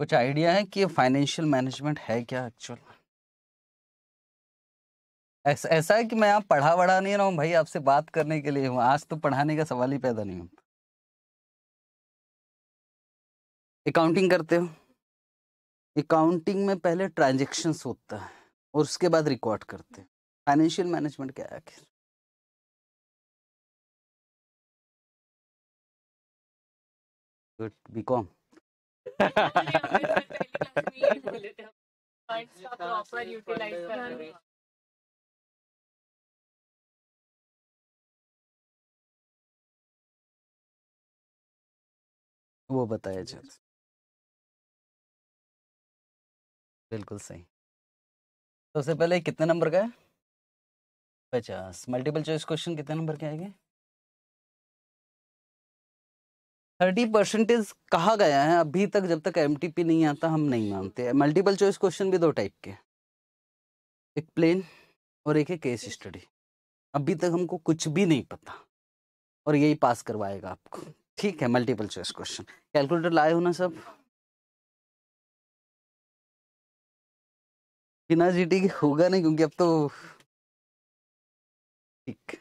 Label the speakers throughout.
Speaker 1: कुछ आइडिया है कि
Speaker 2: फाइनेंशियल मैनेजमेंट है क्या एक्चुअल ऐसा ऐसा है कि मैं आप पढ़ा वढ़ा नहीं रहा हूँ भाई आपसे बात करने के लिए हूँ आज तो पढ़ाने का सवाल ही पैदा नहीं होता अकाउंटिंग करते हो अकाउंटिंग में पहले ट्रांजेक्शन्स होता है और उसके बाद रिकॉर्ड करते हैं फाइनेंशियल मैनेजमेंट क्या है आखिर गुड बी कॉम वो
Speaker 1: बताया जाए बिल्कुल सही सबसे तो पहले कितने नंबर का है
Speaker 2: पचास मल्टीपल चॉइस क्वेश्चन कितने नंबर के आएंगे थर्टी परसेंटेज कहा गया है अभी तक जब तक एम नहीं आता हम नहीं मानते मल्टीपल चॉइस क्वेश्चन भी दो टाइप के एक प्लेन और एक है केस स्टडी अभी तक हमको कुछ भी नहीं पता और यही पास करवाएगा आपको ठीक है मल्टीपल चॉइस क्वेश्चन कैलकुलेटर लाए हो ना सब बिना जीटी के होगा नहीं क्योंकि अब तो ठीक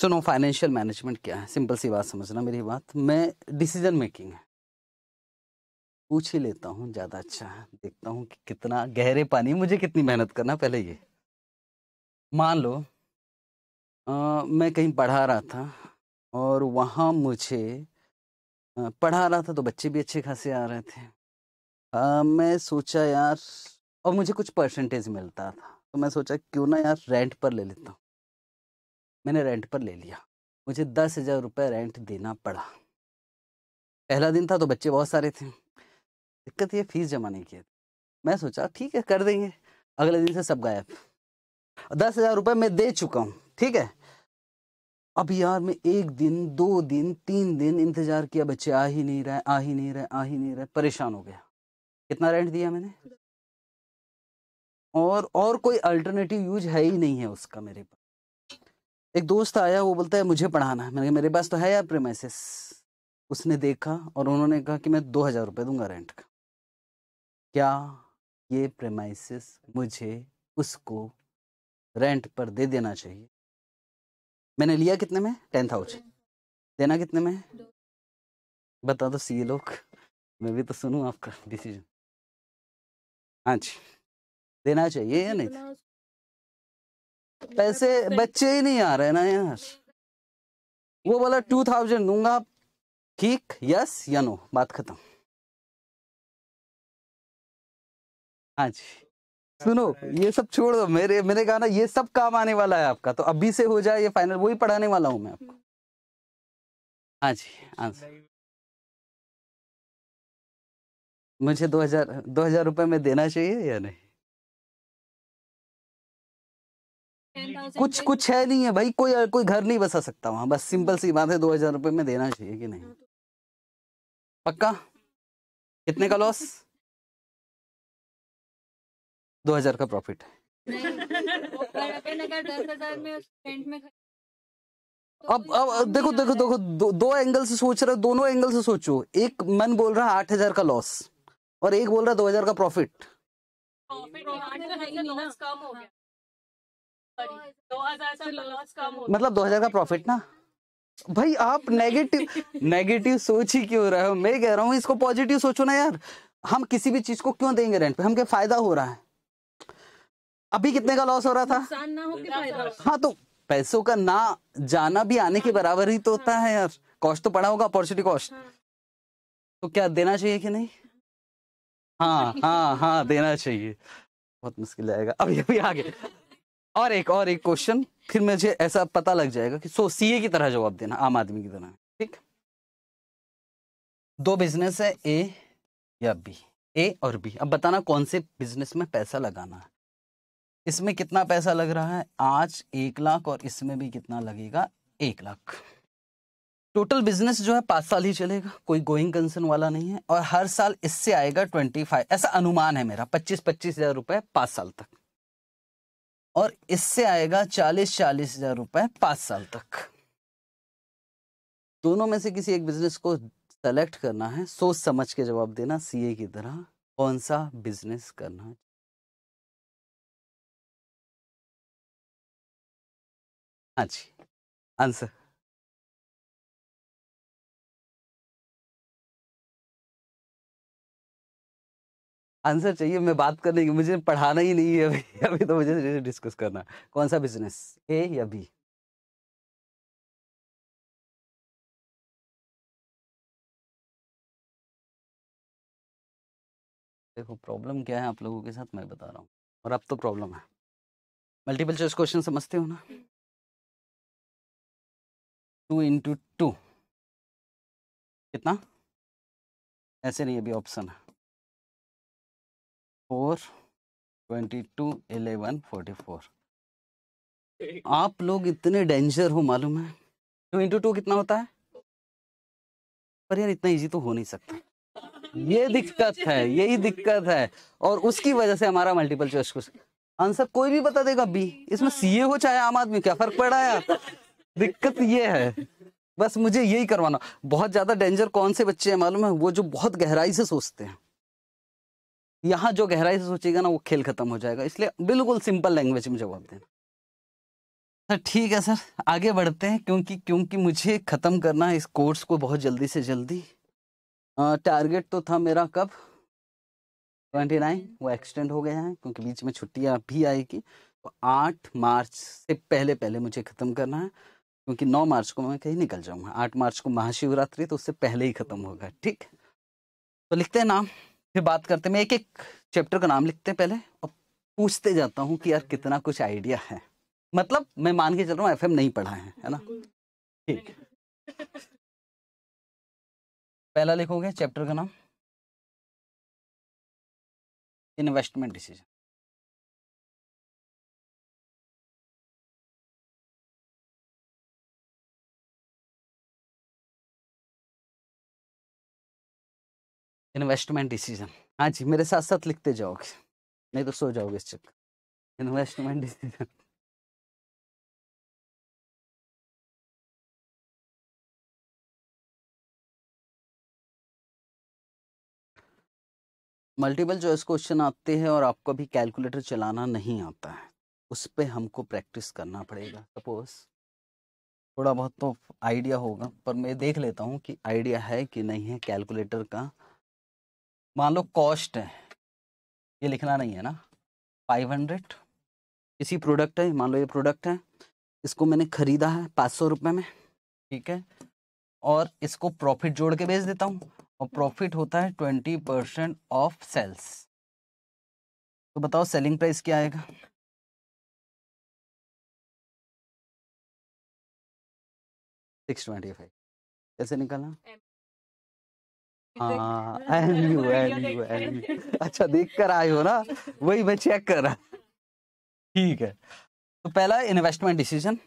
Speaker 2: सुनो फाइनेंशियल मैनेजमेंट क्या है सिंपल सी बात समझना मेरी बात मैं डिसीजन मेकिंग है पूछ ही लेता हूँ ज़्यादा अच्छा है देखता हूँ कि कितना गहरे पानी मुझे कितनी मेहनत करना पहले ये मान लो आ, मैं कहीं पढ़ा रहा था और वहाँ मुझे आ, पढ़ा रहा था तो बच्चे भी अच्छे खासे आ रहे थे आ, मैं सोचा यार और मुझे कुछ परसेंटेज मिलता था तो मैं सोचा क्यों ना यार रेंट पर ले लेता हूँ मैंने रेंट पर ले लिया मुझे दस हज़ार रुपये रेंट देना पड़ा पहला दिन था तो बच्चे बहुत सारे थे दिक्कत ये फीस जमा नहीं किया मैं सोचा ठीक है कर देंगे अगले दिन से सब गायब दस हज़ार रुपये मैं दे चुका हूँ ठीक है अब यार मैं एक दिन दो दिन तीन दिन इंतज़ार किया बच्चे आ ही नहीं रहे आ ही नहीं रहे आ ही नहीं रहे परेशान हो गया कितना रेंट दिया मैंने और और कोई अल्टरनेटिव यूज है ही नहीं है उसका मेरे पास एक दोस्त आया वो बोलता है मुझे पढ़ाना है मैंने कहा मेरे पास तो है यार प्रेमाइसिस उसने देखा और उन्होंने कहा कि मैं दो हज़ार रुपये दूंगा रेंट का क्या ये प्रेमाइसिस मुझे उसको रेंट पर दे देना चाहिए मैंने लिया कितने में टेन थाउजेंड देना कितने में बता दो तो सी लोग मैं भी तो सुनू आपका डिसीजन हाँ जी देना चाहिए या नहीं पैसे बच्चे ही नहीं आ रहे ना यार वो बोला टू थाउजेंड दूंगा ठीक यस या नो बात खत्म हाँ जी सुनो ये सब छोड़ दो मेरे मैंने कहा ना ये सब काम आने वाला है आपका तो अभी से हो जाए ये फाइनल वही पढ़ाने वाला हूँ मैं आपको
Speaker 1: हाँ जी आंसर
Speaker 2: मुझे दो हजार दो हजार रुपये में देना चाहिए या नहीं कुछ कुछ है नहीं है भाई कोई कोई घर नहीं बसा सकता वहाँ बस हम्म। सिंपल सी बात है दो हजार रुपए में देना चाहिए कि नहीं हाँ तो पक्का कितने का
Speaker 1: लॉस दो हजार का प्रॉफिट तो
Speaker 2: अब अब देखो देखो देखो दो, एंगल से सोच रहे दोनों एंगल से सोचो एक मन बोल रहा है आठ हजार का लॉस और एक बोल रहा है दो हजार का प्रॉफिट मतलब दो हजार का प्रॉफिट ना भाई आप नेगेटिव नेगेटिव सोच ही क्यों रहे हो मैं कह रहा हूँ इसको पॉजिटिव सोचो ना यार हम किसी भी चीज को क्यों देंगे रेंट पे हम क्या फायदा हो रहा है अभी कितने का लॉस हो रहा था ना हो हाँ तो पैसों का ना जाना भी आने के हाँ। बराबर ही तो होता है यार कॉस्ट तो पड़ा होगा अपॉर्चुनिटी कॉस्ट हाँ। तो क्या देना चाहिए कि नहीं हाँ हाँ हाँ देना चाहिए बहुत मुश्किल आएगा अभी अभी आगे और एक और एक क्वेश्चन फिर मुझे ऐसा पता लग जाएगा कि सो सीए की तरह जवाब देना आम आदमी की तरह ठीक दो बिजनेस है ए या बी ए और बी अब बताना कौन से बिजनेस में पैसा लगाना है इसमें कितना पैसा लग रहा है आज एक लाख और इसमें भी कितना लगेगा एक लाख टोटल बिजनेस जो है पाँच साल ही चलेगा कोई गोइंग कंसर्न वाला नहीं है और हर साल इससे आएगा ट्वेंटी फाइव ऐसा अनुमान है मेरा पच्चीस पच्चीस हजार रुपए पांच साल तक और इससे आएगा चालीस चालीस हजार रुपए पांच साल तक दोनों में से किसी एक बिजनेस को सेलेक्ट करना है सोच समझ के जवाब देना सीए की तरह कौन सा बिजनेस करना है
Speaker 1: हाँ जी आंसर
Speaker 2: आंसर चाहिए मैं बात करने की मुझे पढ़ाना ही नहीं है अभी अभी तो मुझे डिस्कस करना कौन सा बिजनेस ए या बी
Speaker 1: देखो प्रॉब्लम क्या है आप लोगों के साथ मैं बता रहा हूँ और अब तो प्रॉब्लम है मल्टीपल चॉइस क्वेश्चन समझते हो ना टू इंटू टू कितना ऐसे नहीं अभी ऑप्शन है
Speaker 2: four twenty two eleven forty four आप लोग इतने डेंजर हो मालूम है टू इंटू टू कितना होता है पर यार इतना इजी तो हो नहीं सकता ये दिक्कत है यही दिक्कत है और उसकी वजह से हमारा मल्टीपल चॉइस कुछ आंसर कोई भी बता देगा बी इसमें सीए हो चाहे आम आदमी क्या फर्क पड़ा यार दिक्कत ये है बस मुझे यही करवाना बहुत ज्यादा डेंजर कौन से बच्चे हैं मालूम है वो जो बहुत गहराई से सोचते हैं यहाँ जो गहराई से सोचेगा ना वो खेल खत्म हो जाएगा इसलिए बिल्कुल सिंपल लैंग्वेज में जवाब देना सर ठीक है सर आगे बढ़ते हैं क्योंकि क्योंकि मुझे ख़त्म करना है इस कोर्स को बहुत जल्दी से जल्दी टारगेट तो था मेरा कब ट्वेंटी नाइन वो एक्सटेंड हो गया है क्योंकि बीच में छुट्टियाँ भी आएगी तो आठ मार्च से पहले पहले मुझे ख़त्म करना है क्योंकि नौ मार्च को मैं कहीं निकल जाऊँगा आठ मार्च को महाशिवरात्रि तो उससे पहले ही ख़त्म होगा ठीक तो लिखते हैं नाम फिर बात करते हैं मैं एक एक चैप्टर का नाम लिखते हैं पहले और पूछते जाता हूँ कि यार कितना कुछ आइडिया है मतलब मैं मान के चल रहा हूँ एफ नहीं पढ़ा है है ना ठीक पहला लिखोगे चैप्टर का नाम
Speaker 1: इन्वेस्टमेंट डिसीजन इन्वेस्टमेंट डिसीजन हाँ जी मेरे साथ साथ लिखते जाओगे नहीं तो सो जाओगे इस चक्कर investment decision
Speaker 2: multiple choice question आते हैं और आपको अभी कैलकुलेटर चलाना नहीं आता है उस पर हमको प्रैक्टिस करना पड़ेगा सपोज थोड़ा बहुत तो आइडिया होगा पर मैं देख लेता हूँ कि आइडिया है कि नहीं है कैलकुलेटर का मान लो कॉस्ट है ये लिखना नहीं है ना 500 किसी प्रोडक्ट है मान लो ये प्रोडक्ट है इसको मैंने ख़रीदा है पाँच सौ रुपये में ठीक है और इसको प्रॉफिट जोड़ के बेच देता हूँ और प्रॉफिट होता है ट्वेंटी परसेंट ऑफ सेल्स तो बताओ सेलिंग प्राइस क्या आएगा
Speaker 1: सिक्स ट्वेंटी फाइव
Speaker 2: कैसे निकलना हाँ, अच्छा देख कर आए हो ना वही मैं चेक कर रहा ठीक है तो पहला इन्वेस्टमेंट डिसीजन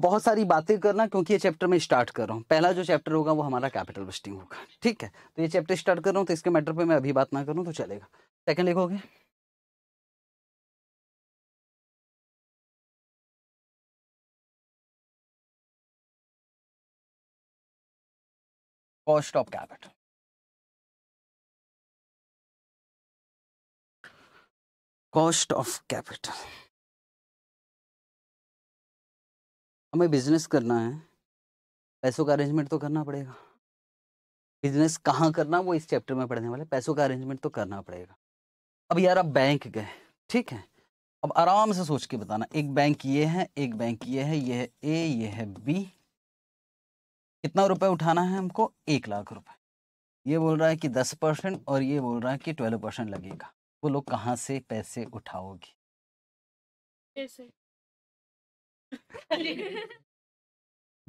Speaker 2: बहुत सारी बातें करना क्योंकि ये चैप्टर में स्टार्ट कर रहा हूँ पहला जो चैप्टर होगा वो हमारा कैपिटल वेस्टिंग होगा ठीक है तो ये चैप्टर स्टार्ट कर रहा हूँ तो इसके मैटर पे मैं अभी बात ना करूँ तो चलेगा सेकंड लिखोगे
Speaker 1: cost of capital cost of capital
Speaker 2: हमें बिजनेस करना है पैसों का अरेंजमेंट तो करना पड़ेगा बिजनेस कहाँ करना वो इस चैप्टर में पढ़ने वाले पैसों का अरेंजमेंट तो करना पड़ेगा अब यार आप बैंक गए ठीक है अब आराम से सोच के बताना एक बैंक ये है एक बैंक ये है ये है ए ये है बी कितना रुपए उठाना है हमको एक लाख रुपए ये बोल रहा है कि दस परसेंट और ये बोल रहा है कि ट्वेल्व परसेंट लगेगा वो लोग कहाँ से पैसे उठाओगी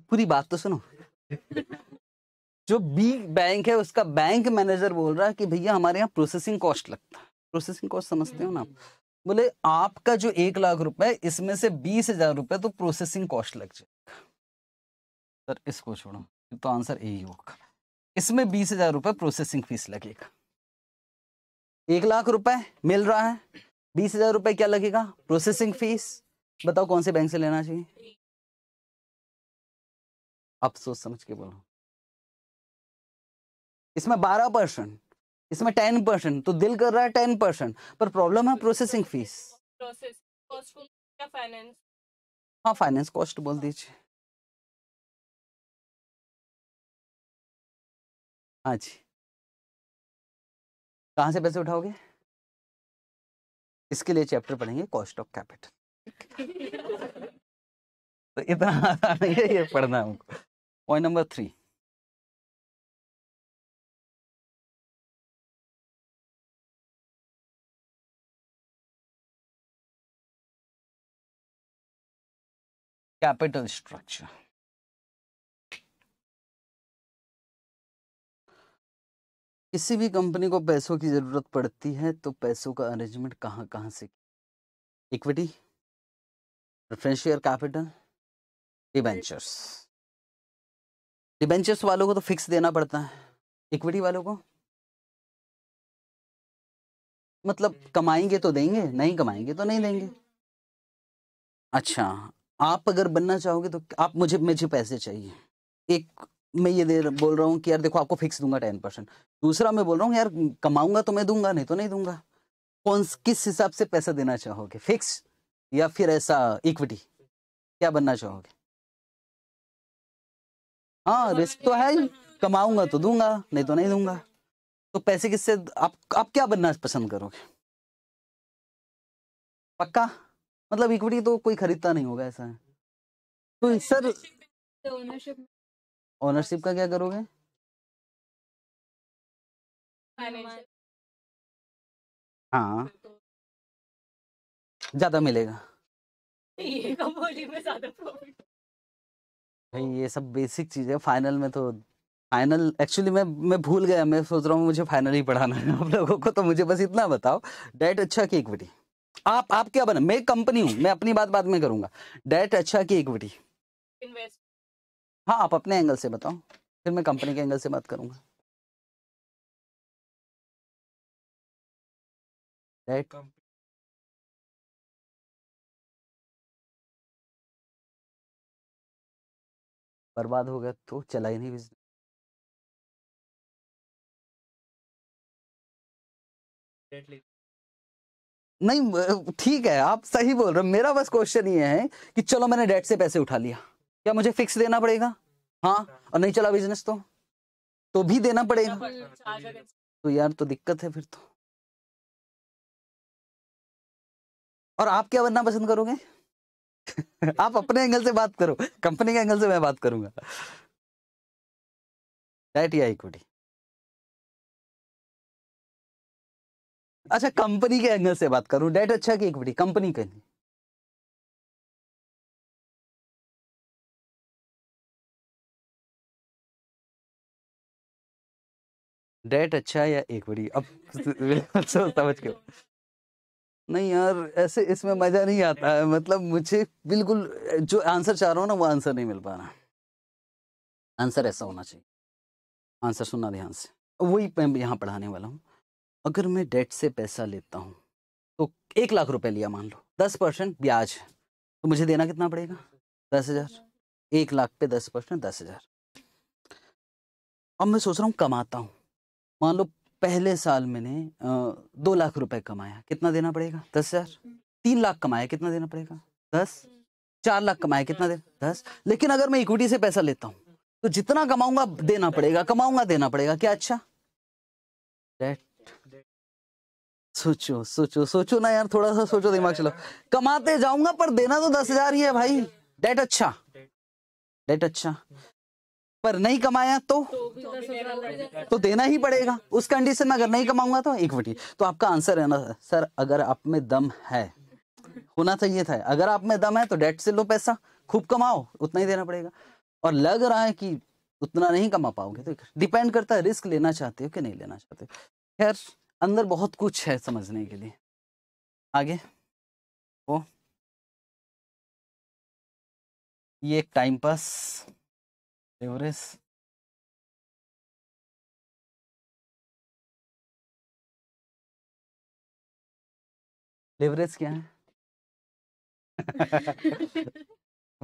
Speaker 2: पूरी बात तो सुनो जो बी बैंक है उसका बैंक मैनेजर बोल रहा है कि भैया हमारे यहाँ प्रोसेसिंग कॉस्ट लगता है प्रोसेसिंग कॉस्ट समझते हो ना आप बोले आपका जो एक लाख रुपए इसमें से बीस हजार रुपए तो प्रोसेसिंग कॉस्ट लग जाएगा सर इसको छोड़ो तो आंसर यही होगा इसमें बीस हजार रुपए प्रोसेसिंग फीस लगेगा एक लाख रुपए मिल रहा है बीस हजार रुपए क्या लगेगा प्रोसेसिंग फीस बताओ कौन से बैंक से लेना चाहिए आप सोच समझ के बोलो इसमें बारह परसेंट इसमें टेन परसेंट तो दिल कर रहा है टेन परसेंट पर प्रॉब्लम है प्रोसेसिंग फीस हाँ फाइनेंस कॉस्ट बोल दीजिए हाँ जी कहाँ से पैसे उठाओगे इसके लिए चैप्टर पढ़ेंगे कॉस्ट ऑफ
Speaker 1: कैपिटल
Speaker 2: तो इतना तो आसान नहीं है ये पढ़ना उनको
Speaker 1: point number three capital structure
Speaker 2: किसी भी कंपनी को पैसों की ज़रूरत पड़ती है तो पैसों का अरेंजमेंट कहाँ कहाँ से equity preferential capital debentures debentures वालों को तो फिक्स देना पड़ता है इक्विटी वालों को मतलब कमाएंगे तो देंगे नहीं कमाएंगे तो नहीं देंगे अच्छा आप अगर बनना चाहोगे तो आप मुझे मुझे पैसे चाहिए एक मैं ये दे बोल रहा हूँ कि यार देखो आपको फिक्स दूंगा टेन परसेंट दूसरा मैं बोल रहा हूँ यार कमाऊंगा तो मैं दूंगा नहीं तो नहीं दूंगा कौन किस हिसाब से पैसा देना चाहोगे फिक्स या फिर ऐसा इक्विटी क्या बनना चाहोगे हाँ रिस्क तो है कमाऊंगा तो, तो दूंगा नहीं तो नहीं दूंगा तो पैसे किससे आप आप क्या बनना पसंद करोगे पक्का मतलब इक्विटी तो कोई खरीदता नहीं होगा ऐसा है तो सर ओनरशिप का क्या करोगे हाँ, हाँ तो ज्यादा मिलेगा
Speaker 1: ये में ज्यादा
Speaker 2: भाई ये सब बेसिक चीज है फाइनल में तो फाइनल एक्चुअली मैं मैं भूल गया मैं सोच रहा हूँ मुझे फाइनल ही पढ़ाना है आप लोगों को तो मुझे बस इतना बताओ डेट अच्छा की इक्विटी आप आप क्या बना मैं कंपनी हूँ मैं अपनी बात बाद में करूंगा डेट अच्छा की इक्विटी इन्वेस्ट हाँ आप अपने एंगल से बताओ फिर मैं कंपनी के एंगल से बात करूंगा
Speaker 1: राइट बर्बाद हो गया तो चला ही नहीं बिजनेस
Speaker 2: नहीं ठीक है आप सही बोल रहे हो मेरा बस क्वेश्चन ये है कि चलो मैंने डेट से पैसे उठा लिया क्या मुझे फिक्स देना पड़ेगा हाँ और नहीं चला बिजनेस तो तो भी देना पड़ेगा तो यार तो दिक्कत है फिर तो और आप क्या बनना पसंद करोगे आप अपने एंगल से बात करो कंपनी के एंगल से मैं बात करूंगा
Speaker 1: डेट या इक्विटी अच्छा कंपनी के एंगल से बात करूं डेट अच्छा की इक्विटी कंपनी के
Speaker 2: डेट अच्छा है या एक बड़ी अब समझ के नहीं यार ऐसे इसमें मज़ा नहीं आता है मतलब मुझे बिल्कुल जो आंसर चाह रहा हूँ ना वो आंसर नहीं मिल पा रहा आंसर ऐसा होना चाहिए आंसर सुनना ध्यान से वही मैं यहाँ पढ़ाने वाला हूँ अगर मैं डेट से पैसा लेता हूँ तो एक लाख रुपए लिया मान लो दस परसेंट ब्याज तो मुझे देना कितना पड़ेगा दस हज़ार एक लाख पे दस परसेंट दस हज़ार अब मैं सोच रहा हूँ कमाता हूँ मान लो पहले साल मैंने दो लाख रुपए कमाया कितना देना पड़ेगा दस हजार तीन लाख कमाया कितना देना पड़ेगा दस चार लाख कमाया कितना देना दस लेकिन अगर मैं इक्विटी से पैसा लेता हूँ तो जितना कमाऊंगा देना पड़ेगा कमाऊंगा देना पड़ेगा क्या अच्छा सोचो सोचो सोचो ना यार थोड़ा सा सोचो दिमाग चलो कमाते जाऊंगा पर देना तो दस हजार ही है भाई डेट अच्छा डेट अच्छा पर नहीं कमाया तो तो देना ही पड़ेगा उस कंडीशन में अगर नहीं कमाऊंगा तो इक्विटी तो आपका आंसर है ना सर अगर आप में दम है होना चाहिए था अगर आप में दम है तो डेट से लो पैसा खूब कमाओ उतना ही देना पड़ेगा और लग रहा है कि उतना नहीं कमा पाओगे तो डिपेंड करता है रिस्क लेना चाहते हो कि नहीं लेना चाहते हो खैर अंदर बहुत कुछ है समझने के लिए आगे वो
Speaker 1: ये एक टाइम पास peores. लेवरेज क्या है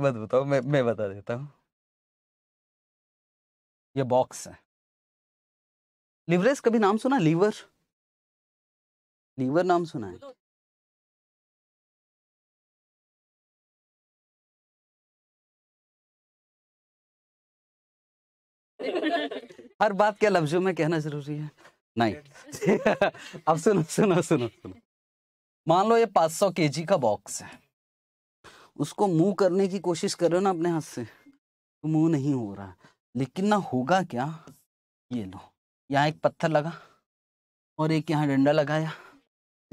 Speaker 2: मत बताओ मैं मैं बता देता हूँ ये बॉक्स है लिवरेज कभी नाम सुना लीवर
Speaker 1: लीवर नाम सुना है
Speaker 2: हर बात क्या लफ्जों में कहना जरूरी है नहीं अब सुनो सुनो सुनो सुनो मान लो ये 500 केजी का बॉक्स है उसको मुंह करने की कोशिश करो ना अपने हाथ से तो मुंह नहीं हो रहा लेकिन ना होगा क्या ये लो यहाँ एक पत्थर लगा और एक यहाँ डंडा लगाया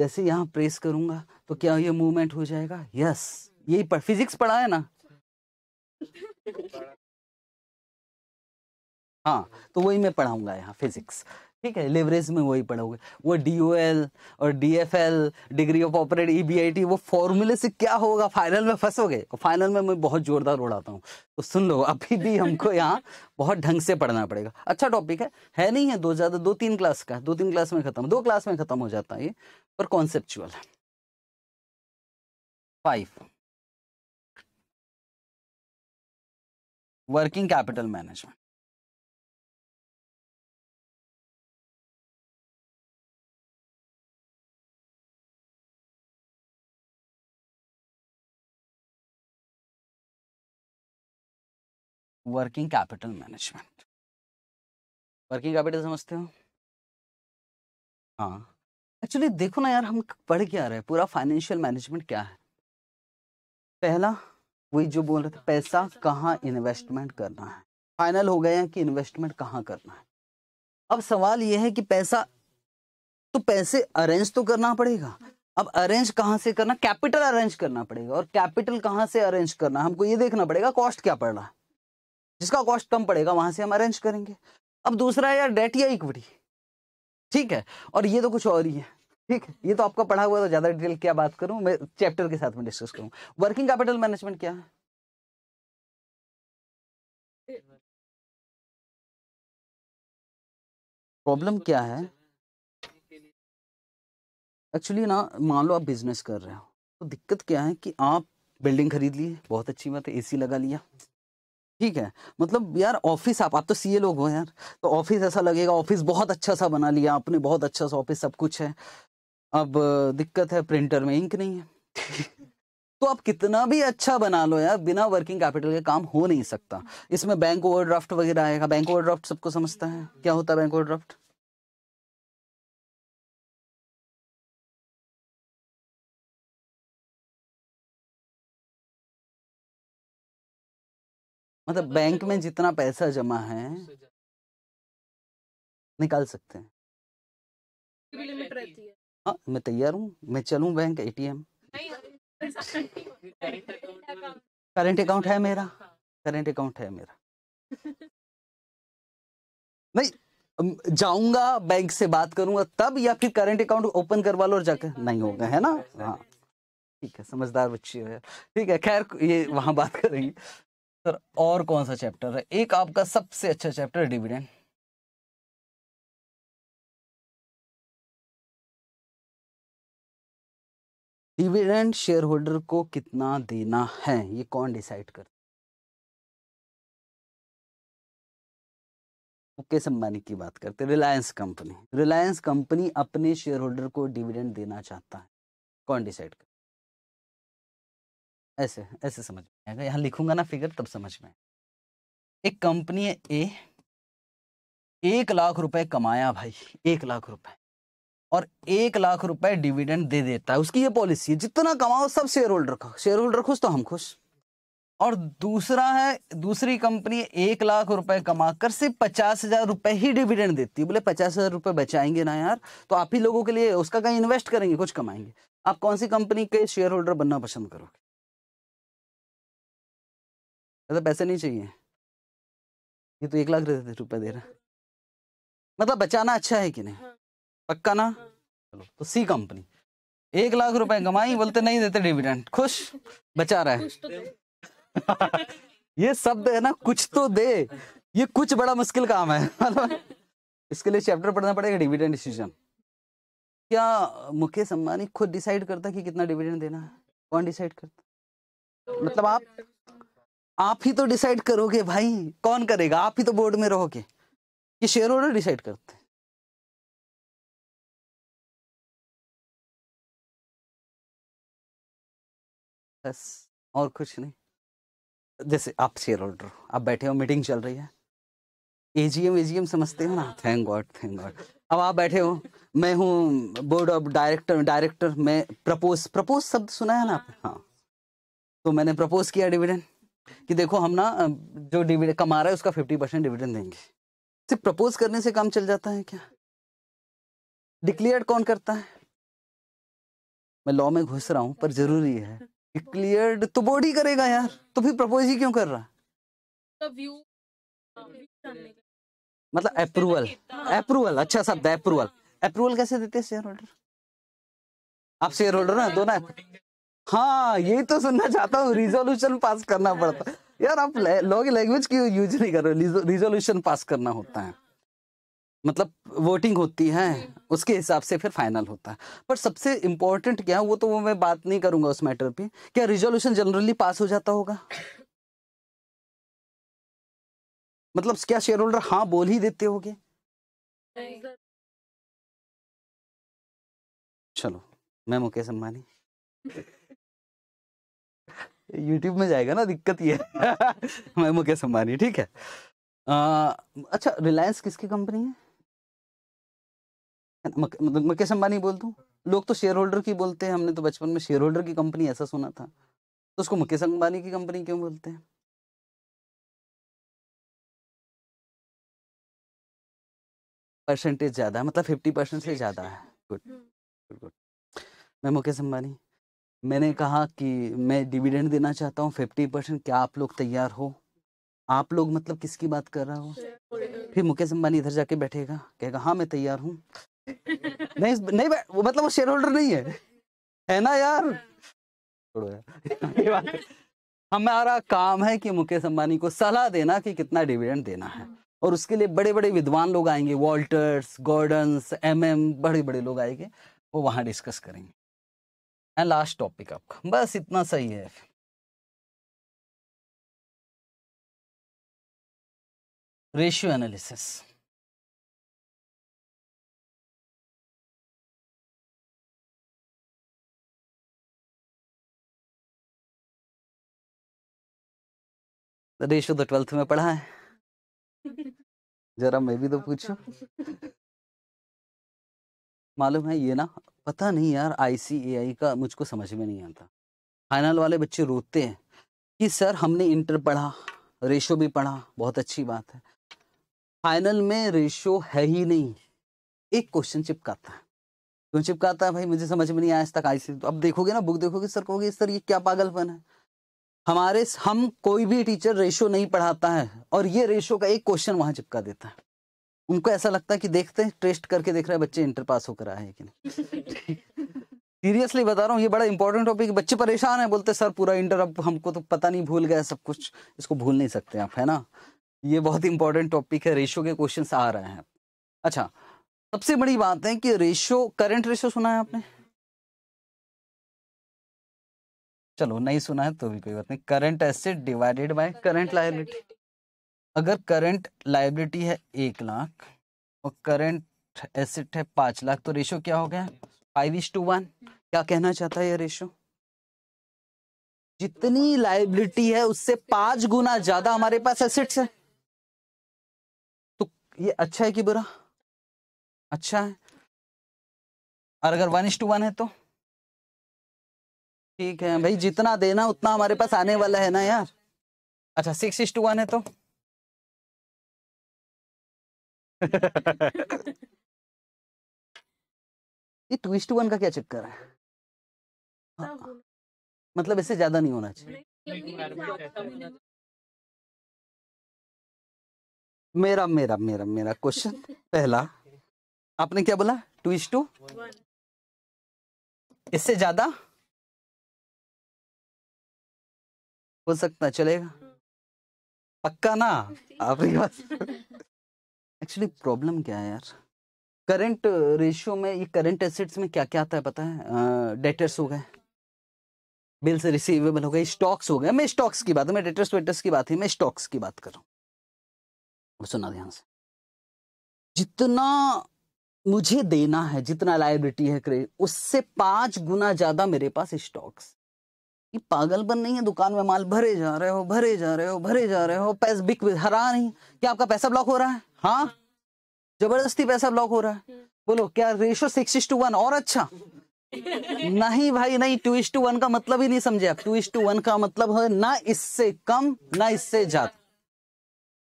Speaker 2: जैसे यहाँ प्रेस करूंगा तो क्या ये मूवमेंट हो जाएगा यस यही पर, फिजिक्स पढ़ा है ना हाँ तो वही मैं पढ़ाऊंगा यहाँ फिजिक्स ठीक है लेवरेज में वही पढ़ोगे वो डी और डी डिग्री ऑफ ऑपरेट ई वो फॉर्मूले से क्या होगा फाइनल में फंसोगे फाइनल तो में मैं बहुत जोरदार उड़ाता हूँ तो सुन लो अभी भी हमको यहाँ बहुत ढंग से पढ़ना पड़ेगा अच्छा टॉपिक है है नहीं है दो ज़्यादा दो तीन क्लास का दो तीन क्लास में ख़त्म दो क्लास में ख़त्म हो जाता है ये पर कॉन्सेप्चुअल है five
Speaker 1: working capital management working capital
Speaker 2: management working capital समझते हो हाँ एक्चुअली देखो ना यार हम पढ़ क्या रहे पूरा फाइनेंशियल मैनेजमेंट क्या है पहला वही जो बोल रहे थे पैसा कहाँ इन्वेस्टमेंट करना है फाइनल हो गया कि इन्वेस्टमेंट कहाँ करना है अब सवाल यह है कि पैसा तो पैसे अरेंज तो करना पड़ेगा अब अरेंज कहाँ से करना कैपिटल अरेंज करना पड़ेगा और कैपिटल कहाँ से अरेंज करना हमको ये देखना पड़ेगा कॉस्ट क्या पड़ रहा है जिसका कॉस्ट कम पड़ेगा वहां से हम अरेंज करेंगे अब दूसरा है यार डेट या इक्विटी ठीक है और ये तो कुछ और ही है ठीक है ये तो आपका पढ़ा हुआ तो ज्यादा डिटेल क्या बात करूं मैं चैप्टर के साथ में डिस्कस करूं वर्किंग कैपिटल मैनेजमेंट क्या है
Speaker 1: प्रॉब्लम क्या है
Speaker 2: एक्चुअली ना मान लो आप बिजनेस कर रहे हो तो दिक्कत क्या है कि आप बिल्डिंग खरीद ली बहुत अच्छी बात है एसी लगा लिया ठीक है मतलब यार ऑफिस आप आप तो सीए लोग हो यार तो ऑफिस ऐसा लगेगा ऑफिस बहुत अच्छा सा बना लिया आपने बहुत अच्छा सा ऑफिस सब कुछ है अब दिक्कत है प्रिंटर में इंक नहीं है तो आप कितना भी अच्छा बना लो यार बिना वर्किंग कैपिटल के काम हो नहीं सकता इसमें बैंक ओवरड्राफ्ट वगैरह आएगा बैंक ओवरड्राफ्ट सबको समझता है क्या होता है बैंक ओवरड्राफ्ट
Speaker 1: मतलब, मतलब बैंक में जितना पैसा जमा
Speaker 2: है निकाल सकते हैं
Speaker 1: लिमिट रहती है
Speaker 2: हाँ मैं तैयार हूँ मैं चलूँ बैंक एटीएम करेंट अकाउंट है मेरा करेंट हाँ। अकाउंट है मेरा नहीं जाऊंगा बैंक से बात करूंगा तब या फिर करंट अकाउंट ओपन करवा लो और जाकर नहीं होगा है तो ना हाँ ठीक है समझदार बच्ची हो ठीक है खैर ये वहां बात करेंगे सर और कौन सा चैप्टर है एक आपका सबसे अच्छा chapter dividend
Speaker 1: dividend shareholder को कितना
Speaker 2: देना है ये कौन डिसाइड कर मुकेश अंबानी की बात करते हैं रिलायंस कंपनी रिलायंस कंपनी अपने शेयर होल्डर को डिविडेंड देना चाहता है कौन डिसाइड कर ऐसे ऐसे समझ में आएगा यहाँ लिखूंगा ना फिगर तब समझ में एक कंपनी है ए एक लाख रुपए कमाया भाई एक लाख रुपए और एक लाख रुपए डिविडेंड दे देता है उसकी ये पॉलिसी है जितना कमाओ सब शेयर होल्डर का शेयर होल्डर खुश तो हम खुश और दूसरा है दूसरी कंपनी एक लाख रुपए कमाकर सिर्फ पचास हजार रुपए ही डिविडेंड देती है बोले पचास हजार रुपए बचाएंगे ना यार तो आप ही लोगों के लिए उसका कहीं इन्वेस्ट करेंगे कुछ कमाएंगे आप कौन सी कंपनी के शेयर होल्डर बनना पसंद करोगे ऐसा मतलब पैसे नहीं चाहिए ये तो एक लाख रुपए दे रहा मतलब बचाना अच्छा है कि नहीं हाँ। पक्का ना हाँ। चलो तो सी कंपनी एक लाख रुपए कमाई बोलते नहीं देते डिविडेंड खुश बचा रहा है तो ये शब्द है ना कुछ तो दे ये कुछ बड़ा मुश्किल काम है मतलब इसके लिए चैप्टर पढ़ना पड़ेगा डिविडेंड डिसीजन क्या मुकेश अंबानी खुद डिसाइड करता कि कितना डिविडेंड देना है कौन डिसाइड करता तो मतलब, मतलब आप आप ही तो डिसाइड करोगे भाई कौन करेगा आप ही तो बोर्ड में रहोगे ये शेयर होल्डर डिसाइड करते हैं बस और कुछ नहीं जैसे आप शेयर होल्डर आप बैठे हो मीटिंग चल रही है एजीएम एजीएम समझते हो ना थैंक गॉड थैंक गॉड अब आप बैठे हो मैं हूँ बोर्ड ऑफ डायरेक्टर डायरेक्टर मैं प्रपोज प्रपोज शब्द सुना है ना आपने हाँ तो मैंने प्रपोज किया डिविडेंड कि देखो हम ना जो डिविडेंड कमा रहा है उसका फिफ्टी परसेंट डिविडेंड देंगे सिर्फ प्रपोज करने से काम चल जाता है क्या डिक्लेयर कौन करता है मैं लॉ में घुस रहा हूं पर जरूरी है डिक्लेयर तो बोर्ड ही करेगा यार तो फिर प्रपोज ही क्यों कर रहा है
Speaker 1: हाँ,
Speaker 2: मतलब अप्रूवल अप्रूवल तो हाँ। अच्छा शब्द अप्रूवल अप्रूवल कैसे देते हैं शेयर होल्डर आप शेयर होल्डर ना दोनों हाँ यही तो सुनना चाहता हूँ रिजोल्यूशन पास करना हाँ। पड़ता यार आप लोग लैंग्वेज क्यों यूज नहीं कर रहे रिजोल्यूशन पास करना होता है मतलब वोटिंग होती है हम्म। उसके हिसाब से फिर फाइनल होता है पर सबसे इम्पोर्टेंट क्या है वो तो वो मैं बात नहीं करूंगा उस मैटर पे क्या रिजोल्यूशन जनरली पास हो जाता होगा मतलब क्या
Speaker 1: शेयर होल्डर हाँ बोल ही देते होंगे
Speaker 2: चलो मैं मुकेश अंबानी यूट्यूब में जाएगा ना दिक्कत ये मैं मुकेश अंबानी ठीक है आ, अच्छा रिलायंस किसकी कंपनी है मतलब मुकेश अंबानी बोल दूँ लोग तो शेयर होल्डर की बोलते हैं हमने तो बचपन में शेयर होल्डर की कंपनी ऐसा सुना था तो उसको मुकेश अंबानी की कंपनी क्यों बोलते हैं परसेंटेज ज़्यादा है मतलब फिफ्टी परसेंट से ज़्यादा है
Speaker 1: गुड गुड
Speaker 2: गुड मैं मुकेश अंबानी मैंने कहा कि मैं डिविडेंड देना चाहता हूँ फिफ्टी परसेंट क्या आप लोग तैयार हो आप लोग मतलब किसकी बात कर रहा हो फिर मुकेश अम्बानी इधर जाके बैठेगा कहेगा हाँ मैं तैयार हूँ नहीं नहीं वो मतलब वो शेयर होल्डर नहीं है है ना यार छोड़ो यार हमारा काम है कि मुकेश अम्बानी को सलाह देना कि कितना डिविडेंड देना है और उसके लिए बड़े बड़े विद्वान लोग आएंगे वॉल्टर्स गॉर्डन्स एमएम बड़े बड़े लोग आएंगे वो वहाँ डिस्कस करेंगे एंड लास्ट टॉपिक आपका बस इतना सही है
Speaker 1: रेशियो एनालिसिस रेशो तो ट्वेल्थ में पढ़ा है
Speaker 2: जरा मैं भी तो पूछू मालूम है ये ना पता नहीं यार आई का मुझको समझ में नहीं आता फाइनल वाले बच्चे रोते हैं कि सर हमने इंटर पढ़ा रेशो भी पढ़ा बहुत अच्छी बात है फाइनल में रेशो है ही नहीं एक क्वेश्चन चिपकाता है क्यों चिपकाता है भाई मुझे समझ में नहीं आया आज तक आई तो अब देखोगे ना बुक देखोगे सर कहोगे सर ये क्या पागलपन है हमारे हम कोई भी टीचर रेशो नहीं पढ़ाता है और ये रेशो का एक क्वेश्चन वहां चिपका देता है उनको ऐसा लगता है कि देखते हैं टेस्ट करके देख रहे हैं बच्चे इंटर पास होकर आए हैं कि
Speaker 1: नहीं
Speaker 2: सीरियसली बता रहा हूँ ये बड़ा इंपॉर्टेंट टॉपिक बच्चे परेशान है बोलते सर पूरा इंटर अब हमको तो पता नहीं भूल गया सब कुछ इसको भूल नहीं सकते आप है ना ये बहुत इंपॉर्टेंट टॉपिक है रेशो के क्वेश्चन आ रहे हैं अच्छा सबसे बड़ी बात है कि रेशो करंट रेशो सुना है आपने चलो नहीं सुना है तो भी कोई बात नहीं current asset divided by current liability अगर करंट लाइबिलिटी है एक लाख और करंट एसेट है पांच लाख तो रेशो क्या हो गया फाइव इज टू वन क्या कहना चाहता है ये रेशो जितनी लाइबिलिटी है उससे पांच गुना ज्यादा हमारे पास एसेट्स है तो ये अच्छा है कि बुरा अच्छा है और अगर वन इज टू वन है तो ठीक है भाई जितना देना उतना हमारे पास आने वाला है ना यार अच्छा सिक्स इज टू वन है तो
Speaker 1: ये ट्विस्ट वन का क्या चक्कर है हाँ। मतलब इससे ज्यादा नहीं होना चाहिए हाँ,
Speaker 2: मेरा मेरा मेरा मेरा क्वेश्चन पहला आपने क्या बोला ट्विस्ट टू इससे ज्यादा हो सकता चलेगा हाँ। पक्का ना आपकी
Speaker 1: बात
Speaker 2: एक्चुअली प्रॉब्लम क्या है यार करंट रेशियो में ये करंट एसेट्स में क्या क्या आता है पता है डेटर्स हो गए बिल्स रिसीवेबल हो गए स्टॉक्स हो गए मैं स्टॉक्स की बात मैं डेटर्स वेटर्स की बात है मैं स्टॉक्स की बात कर रहा हूँ सुना ध्यान से जितना मुझे देना है जितना लाइबिलिटी है क्रेडिट उससे पांच गुना ज्यादा मेरे पास स्टॉक्स ये पागलपन नहीं है दुकान में माल भरे जा रहे हो भरे जा रहे हो भरे जा रहे हो पैसा बिक हरा नहीं क्या आपका पैसा ब्लॉक हो रहा है हाँ जबरदस्ती पैसा ब्लॉक हो रहा है बोलो क्या रेशो सिक्स टू वन और अच्छा नहीं भाई नहीं टू इस टू वन का मतलब ही नहीं समझे आप टू इस टू वन का मतलब है ना इससे कम ना इससे ज्यादा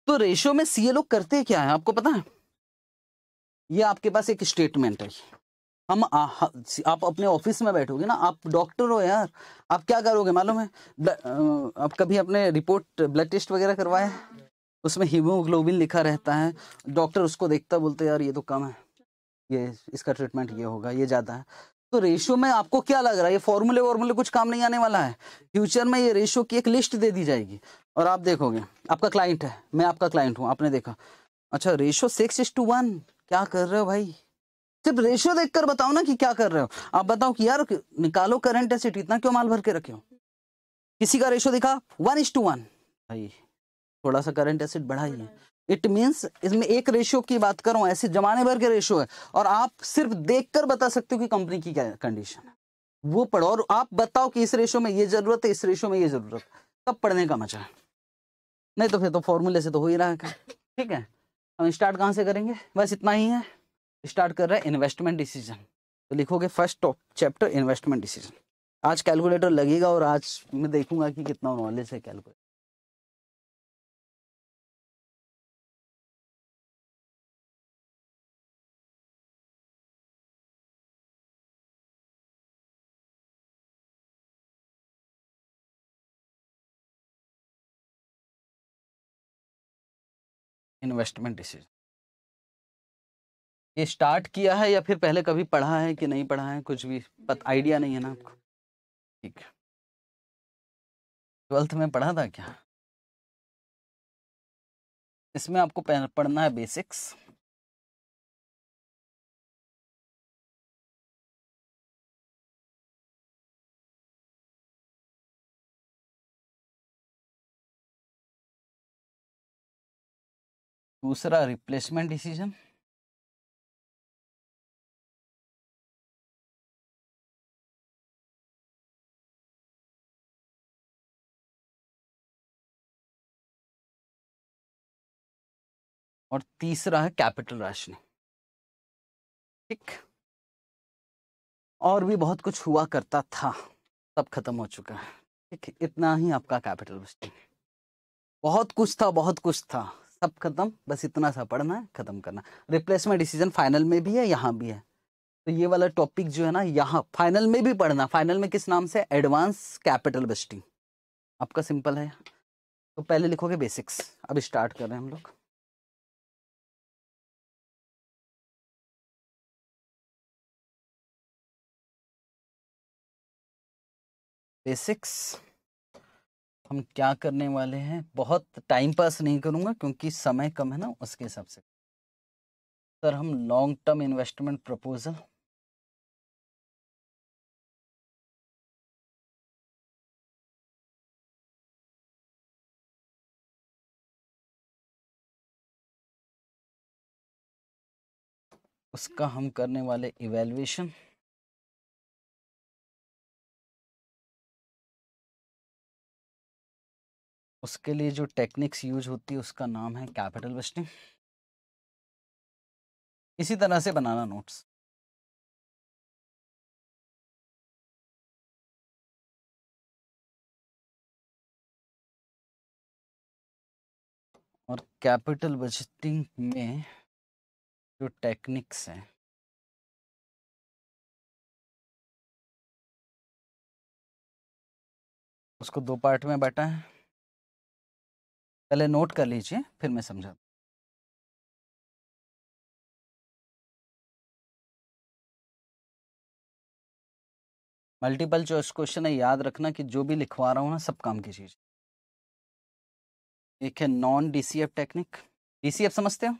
Speaker 2: तो रेशो में सीए लोग करते क्या है आपको पता है ये आपके पास एक स्टेटमेंट है हम आ, आप अपने ऑफिस में बैठोगे ना आप डॉक्टर हो यार आप क्या करोगे मालूम है आप कभी अपने रिपोर्ट ब्लड टेस्ट वगैरह करवाए उसमें हीमोग्लोबिन लिखा रहता है डॉक्टर उसको देखता बोलते यार ये तो कम है ये इसका ट्रीटमेंट ये होगा ये ज़्यादा है तो रेशो में आपको क्या लग रहा है ये फॉर्मूले वॉर्मूले कुछ काम नहीं आने वाला है फ्यूचर में ये रेशो की एक लिस्ट दे दी जाएगी और आप देखोगे आपका क्लाइंट है मैं आपका क्लाइंट हूँ आपने देखा अच्छा ratio six is to one क्या कर रहे हो भाई सिर्फ रेशियो देखकर बताओ ना कि क्या कर रहे हो आप बताओ कि यार निकालो करंट एसिड इतना क्यों माल भर के रखे हो किसी का रेशियो देखा वन इज टू वन भाई थोड़ा सा करंट एसिड बढ़ाइए इट मीन्स इसमें एक रेशियो की बात करो ऐसे जमाने भर के रेशियो है और आप सिर्फ देख बता सकते हो कि कंपनी की क्या कंडीशन है वो पढ़ो और आप बताओ कि इस रेशो में ये जरूरत है इस रेशो में ये जरूरत तब पढ़ने का मजा है नहीं तो फिर तो फॉर्मूले से तो हो ही रहा है ठीक है हम स्टार्ट कहाँ से करेंगे बस इतना ही है स्टार्ट कर रहा है इन्वेस्टमेंट डिसीजन तो लिखोगे first top chapter investment decision आज कैलकुलेटर लगेगा और आज मैं देखूंगा कि कितना नॉलेज है कैलकुलेटर इन्वेस्टमेंट डिसीजन ये स्टार्ट किया है या फिर पहले कभी पढ़ा है कि नहीं पढ़ा है कुछ भी पता आइडिया नहीं है ना आपको ठीक है
Speaker 1: ट्वेल्थ में पढ़ा था क्या इसमें आपको पढ़ना है बेसिक्स दूसरा रिप्लेसमेंट डिसीजन
Speaker 2: और तीसरा है कैपिटल राशनी ठीक और भी बहुत कुछ हुआ करता था सब खत्म हो चुका है ठीक इतना ही आपका कैपिटल राशनी बहुत कुछ था बहुत कुछ था सब खत्म बस इतना सा पढ़ना है खत्म करना रिप्लेसमेंट डिसीजन फाइनल में भी है यहाँ भी है तो ये वाला टॉपिक जो है ना यहाँ फाइनल में भी पढ़ना फाइनल में किस नाम से एडवांस कैपिटल बेस्टिंग आपका सिंपल है तो पहले लिखोगे बेसिक्स अब स्टार्ट कर रहे हैं हम लोग बेसिक्स हम क्या करने वाले हैं बहुत टाइम पास नहीं करूँगा क्योंकि समय कम है ना उसके हिसाब से सर हम लॉन्ग टर्म इन्वेस्टमेंट प्रपोजल
Speaker 1: उसका हम करने वाले इवेल्युएशन उसके लिए जो टेक्निक्स यूज होती है उसका नाम है कैपिटल वेस्टिंग इसी तरह से बनाना नोट्स और कैपिटल बजटिंग में जो टेक्निक्स हैं उसको दो पार्ट में बांटा है पहले नोट कर लीजिए फिर मैं समझा
Speaker 2: मल्टीपल चॉइस क्वेश्चन है याद रखना कि जो भी लिखवा रहा हूँ ना सब काम की चीज एक है नॉन डीसीएफ टेक्निक डीसीएफ समझते
Speaker 1: हो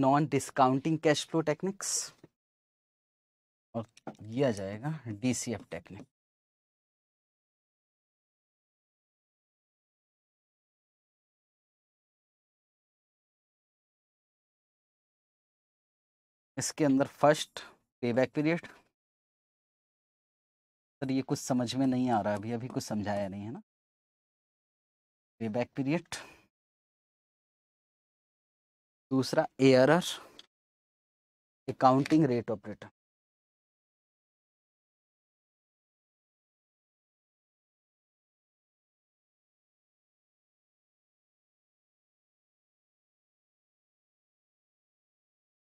Speaker 1: non discounting cash flow techniques और किया जाएगा डीसीएफ टेक्निक इसके अंदर
Speaker 2: फर्स्ट बैक पीरियड सर ये कुछ समझ में नहीं आ रहा अभी अभी कुछ समझाया नहीं है ना बैक पीरियड
Speaker 1: दूसरा एयरर अकाउंटिंग रेट ऑपरेटर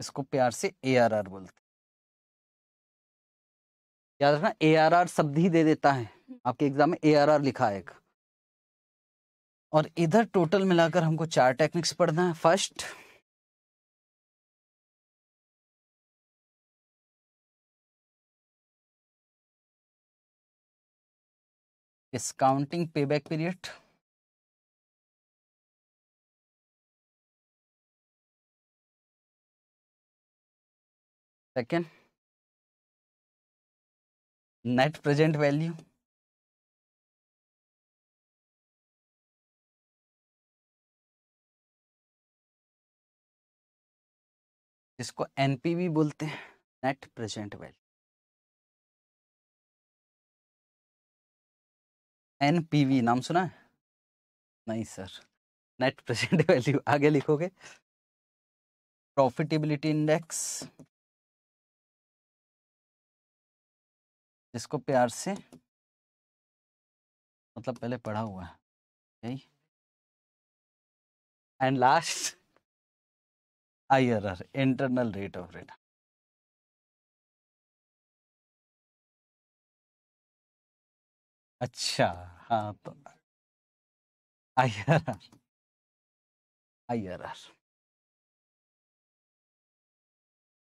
Speaker 1: इसको प्यार से ए आर आर बोलते
Speaker 2: याद रखना ए आर आर शब्द ही दे देता है हम्म। आपके एग्जाम में ए आर आर लिखा आएगा और इधर टोटल मिलाकर हमको चार टेक्निक्स पढ़ना है first
Speaker 1: discounting payback period second net present value जिसको एनपीवी बोलते हैं नेट प्रेजेंट वैल्यू
Speaker 2: एनपीवी नाम सुना है नहीं सर नेट प्रेजेंट वैल्यू आगे लिखोगे प्रॉफिटेबिलिटी इंडेक्स
Speaker 1: जिसको प्यार से मतलब पहले पढ़ा हुआ है यही and last I R R internal rate of return अच्छा हाँ तो I R R
Speaker 2: I R R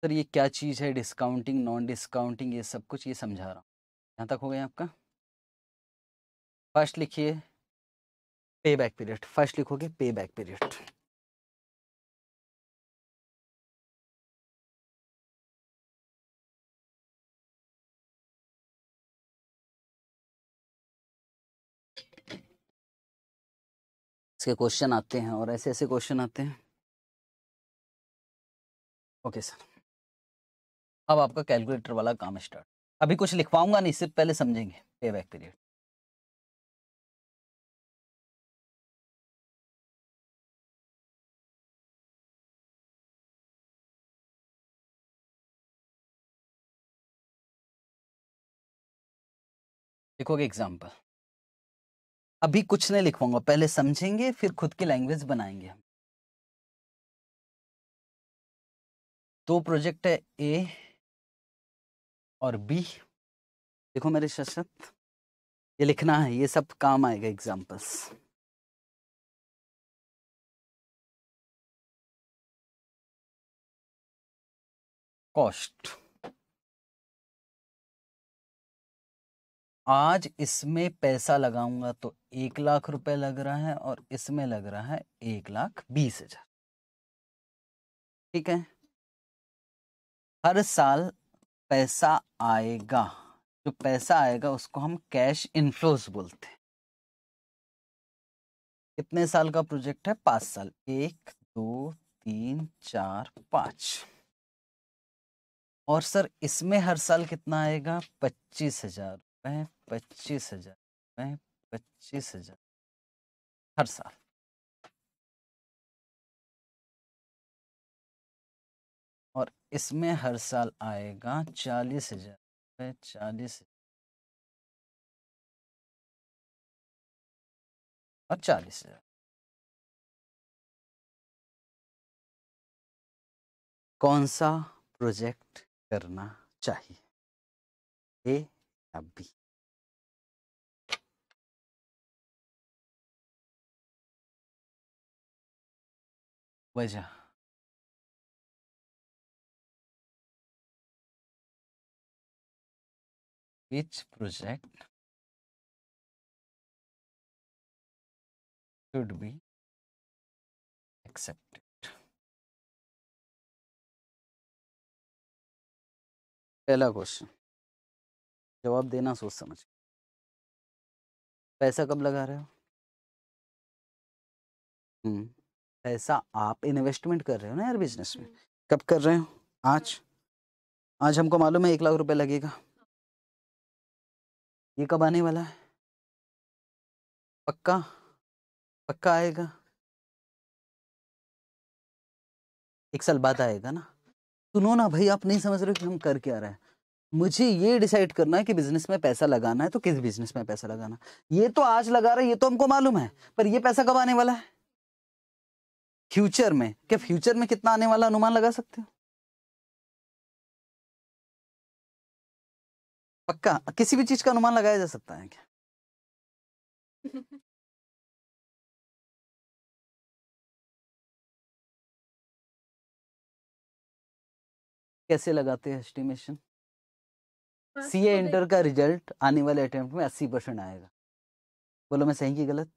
Speaker 2: sir ये क्या चीज़ है डिस्काउंटिंग नॉन डिस्काउंटिंग ये सब कुछ ये समझा रहा हूँ यहाँ तक हो गया आपका फर्स्ट लिखिए पे बैक पीरियड फर्स्ट लिखोगे पे बैक पीरियड इसके
Speaker 1: क्वेश्चन आते हैं और ऐसे ऐसे
Speaker 2: क्वेश्चन आते हैं ओके सर अब आपका कैलकुलेटर वाला काम स्टार्ट अभी कुछ लिखवाऊंगा नहीं सिर्फ पहले समझेंगे पे बैक पीरियड
Speaker 1: लिखोगे एग्जाम्पल अभी कुछ नहीं लिखवाऊंगा पहले समझेंगे फिर खुद की लैंग्वेज बनाएंगे हम दो प्रोजेक्ट है ए और बी देखो मेरे शशत ये लिखना है ये सब काम आएगा एग्जाम्पल्स कॉस्ट
Speaker 2: आज इसमें पैसा लगाऊंगा तो एक लाख रुपए लग रहा है और इसमें लग रहा है एक लाख बीस हजार ठीक है हर साल पैसा आएगा जो पैसा आएगा उसको हम कैश इनफ्लोज बोलते हैं कितने साल का प्रोजेक्ट है पाँच साल एक दो तीन चार पाँच और सर इसमें हर साल कितना आएगा पच्चीस हजार रुपये पच्चीस हजार रुपये पच्चीस हजार हर साल
Speaker 1: इसमें हर साल आएगा चालीस हजार रुपये चालीस और चालीस हजार कौन सा प्रोजेक्ट करना चाहिए ए या बी वजह which project should be accepted. पहला क्वेश्चन जवाब देना सोच समझ
Speaker 2: पैसा कब लगा रहे हो हम्म, पैसा आप इन्वेस्टमेंट कर रहे हो ना यार बिजनेस में हम्म। कब कर रहे हो आज आज हमको मालूम है एक लाख रुपए लगेगा ये कब आने वाला है
Speaker 1: पक्का पक्का आएगा
Speaker 2: एक साल बाद आएगा ना सुनो ना भाई आप नहीं समझ रहे कि हम कर क्या रहे हैं मुझे ये डिसाइड करना है कि बिजनेस में पैसा लगाना है तो किस बिजनेस में पैसा लगाना ये तो आज लगा रहा है ये तो हमको मालूम है पर ये पैसा कब आने वाला है फ्यूचर में क्या फ्यूचर में कितना आने वाला अनुमान लगा सकते हो
Speaker 1: पक्का किसी भी चीज का अनुमान लगाया जा सकता है क्या
Speaker 2: कैसे लगाते हैं एस्टिमेशन सी ए इंटर का रिजल्ट आने वाले अटेम्प्ट में अस्सी परसेंट आएगा बोलो मैं सही की गलत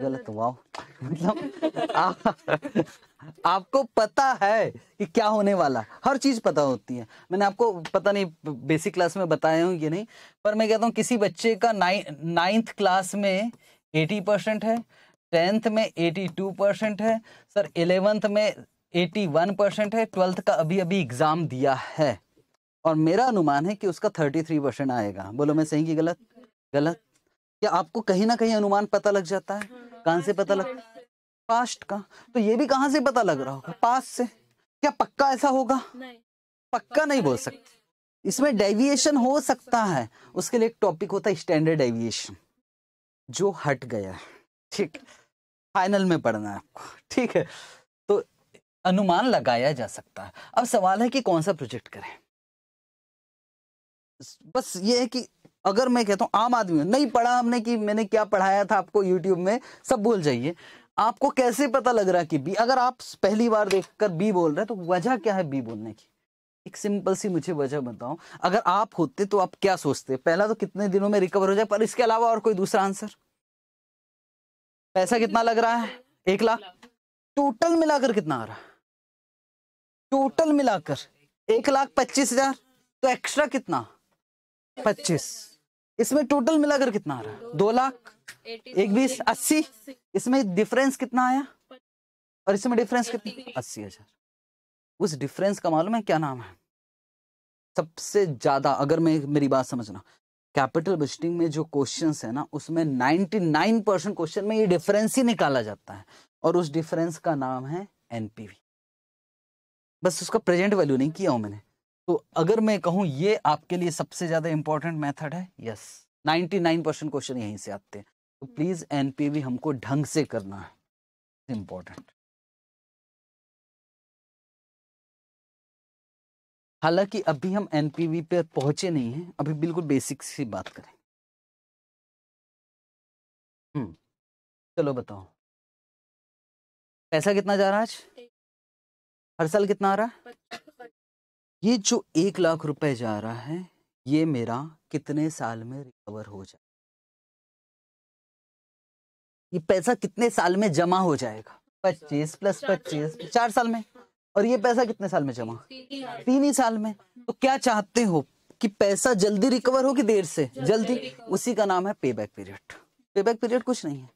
Speaker 2: गलत वाह मतलब आपको पता है कि क्या होने वाला हर चीज़ पता होती है मैंने आपको पता नहीं बेसिक क्लास में बताया हूँ ये नहीं पर मैं कहता हूँ किसी बच्चे का नाइन नाइन्थ क्लास में एटी परसेंट है टेंथ में एटी टू परसेंट है सर एलेवंथ में एटी वन परसेंट है ट्वेल्थ का अभी अभी एग्ज़ाम दिया है और मेरा अनुमान है कि उसका थर्टी थ्री परसेंट आएगा बोलो मैं सही कि गलत गलत क्या आपको कहीं ना कहीं अनुमान पता लग जाता है हाँ, कहाँ से हाँ, पता लगता हाँ। पास्ट का तो ये भी कहाँ से पता लग रहा होगा पास्ट से क्या पक्का ऐसा होगा नहीं पक्का नहीं बोल सकते इसमें डेविएशन हो सकता है उसके लिए एक टॉपिक होता है स्टैंडर्ड डेविएशन जो हट गया ठीक फाइनल में पढ़ना है आपको ठीक है तो अनुमान लगाया जा सकता है अब सवाल है कि कौन सा प्रोजेक्ट करें बस ये है कि अगर मैं कहता हूँ आम आदमी नहीं पढ़ा हमने कि मैंने क्या पढ़ाया था आपको यूट्यूब में सब भूल जाइए आपको कैसे पता लग रहा है कि बी अगर आप पहली बार देखकर बी बोल रहे हैं तो वजह क्या है बी बोलने की एक सिंपल सी मुझे वजह बताओ अगर आप होते तो आप क्या सोचते पहला तो कितने दिनों में रिकवर हो जाए पर इसके अलावा और कोई दूसरा आंसर पैसा कितना लग रहा है एक लाख टोटल मिलाकर कितना आ रहा है टोटल मिलाकर एक लाख पच्चीस हजार तो एक्स्ट्रा कितना पच्चीस इसमें टोटल मिलाकर कितना आ रहा है दो लाख एक बीस अस्सी इसमें डिफरेंस कितना आया और इसमें डिफरेंस कितना अस्सी हजार उस डिफरेंस का मालूम है क्या नाम है सबसे ज्यादा अगर मैं मेरी बात समझना कैपिटल बजटिंग में जो क्वेश्चन है ना उसमें नाइनटी नाइन परसेंट क्वेश्चन में ये डिफरेंस ही निकाला जाता है और उस डिफरेंस का नाम है एनपीवी बस उसका प्रेजेंट वैल्यू नहीं किया हूं मैंने तो अगर मैं कहूं ये आपके लिए सबसे ज़्यादा इंपॉर्टेंट मेथड है yes ninety nine percent question यहीं से आते हैं तो प्लीज़ हम्म। एनपीवी हमको ढंग से करना है इंपॉर्टेंट
Speaker 1: हालांकि अभी हम एनपीवी पर पहुंचे नहीं हैं अभी बिल्कुल बेसिक सी बात करें हम्म चलो बताओ पैसा कितना
Speaker 2: जा रहा है आज हर साल कितना आ रहा है ये जो एक लाख रुपए जा रहा है ये मेरा कितने साल में रिकवर हो जाए ये पैसा कितने साल में जमा हो जाएगा पच्चीस प्लस पच्चीस चार साल में और ये पैसा कितने साल में जमा
Speaker 1: तीन
Speaker 2: ही साल में तो क्या चाहते हो कि पैसा जल्दी रिकवर हो कि देर से जल्दी उसी का नाम है payback period payback period कुछ नहीं है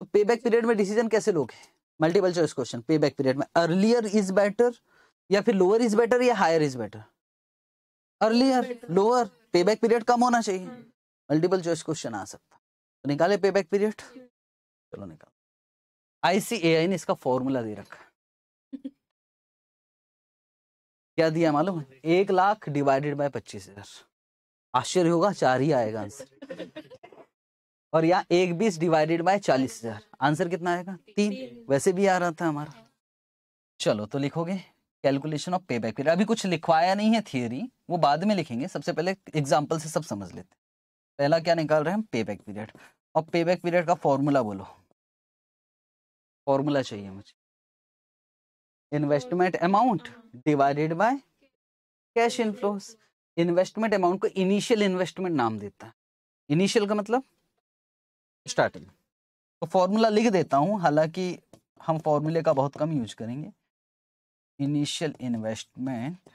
Speaker 2: तो पे बैक पीरियड में डिसीजन कैसे लोगे multiple choice question payback period में अर्लियर इज बेटर या फिर लोअर इज बेटर या higher is better earlier lower payback period कम होना चाहिए मल्टीपल चॉइस क्वेश्चन आ सकता तो निकाले पे बैक पीरियड चलो निकाल आईसीएआई ने इसका फॉर्मूला दे रखा क्या दिया मालूम है एक लाख डिवाइडेड बाय पच्चीस हजार आश्चर्य होगा चार ही आएगा आंसर और यहाँ एक बीस डिवाइडेड बाय चालीस हजार आंसर कितना आएगा तीन वैसे भी आ रहा था हमारा चलो तो लिखोगे calculation of payback period अभी कुछ लिखवाया नहीं है थियोरी वो बाद में लिखेंगे सबसे पहले एग्जाम्पल से सब समझ लेते हैं पहला क्या निकाल रहे हैं हम पे बैक पीरियड और पे बैक पीरियड का फॉर्मूला बोलो फॉर्मूला चाहिए मुझे investment amount divided by cash inflows investment amount को इनिशियल इन्वेस्टमेंट नाम देता है इनिशियल का मतलब स्टार्टिंग तो फॉर्मूला लिख देता हूँ हालांकि हम फॉर्मूले का बहुत कम यूज करेंगे initial investment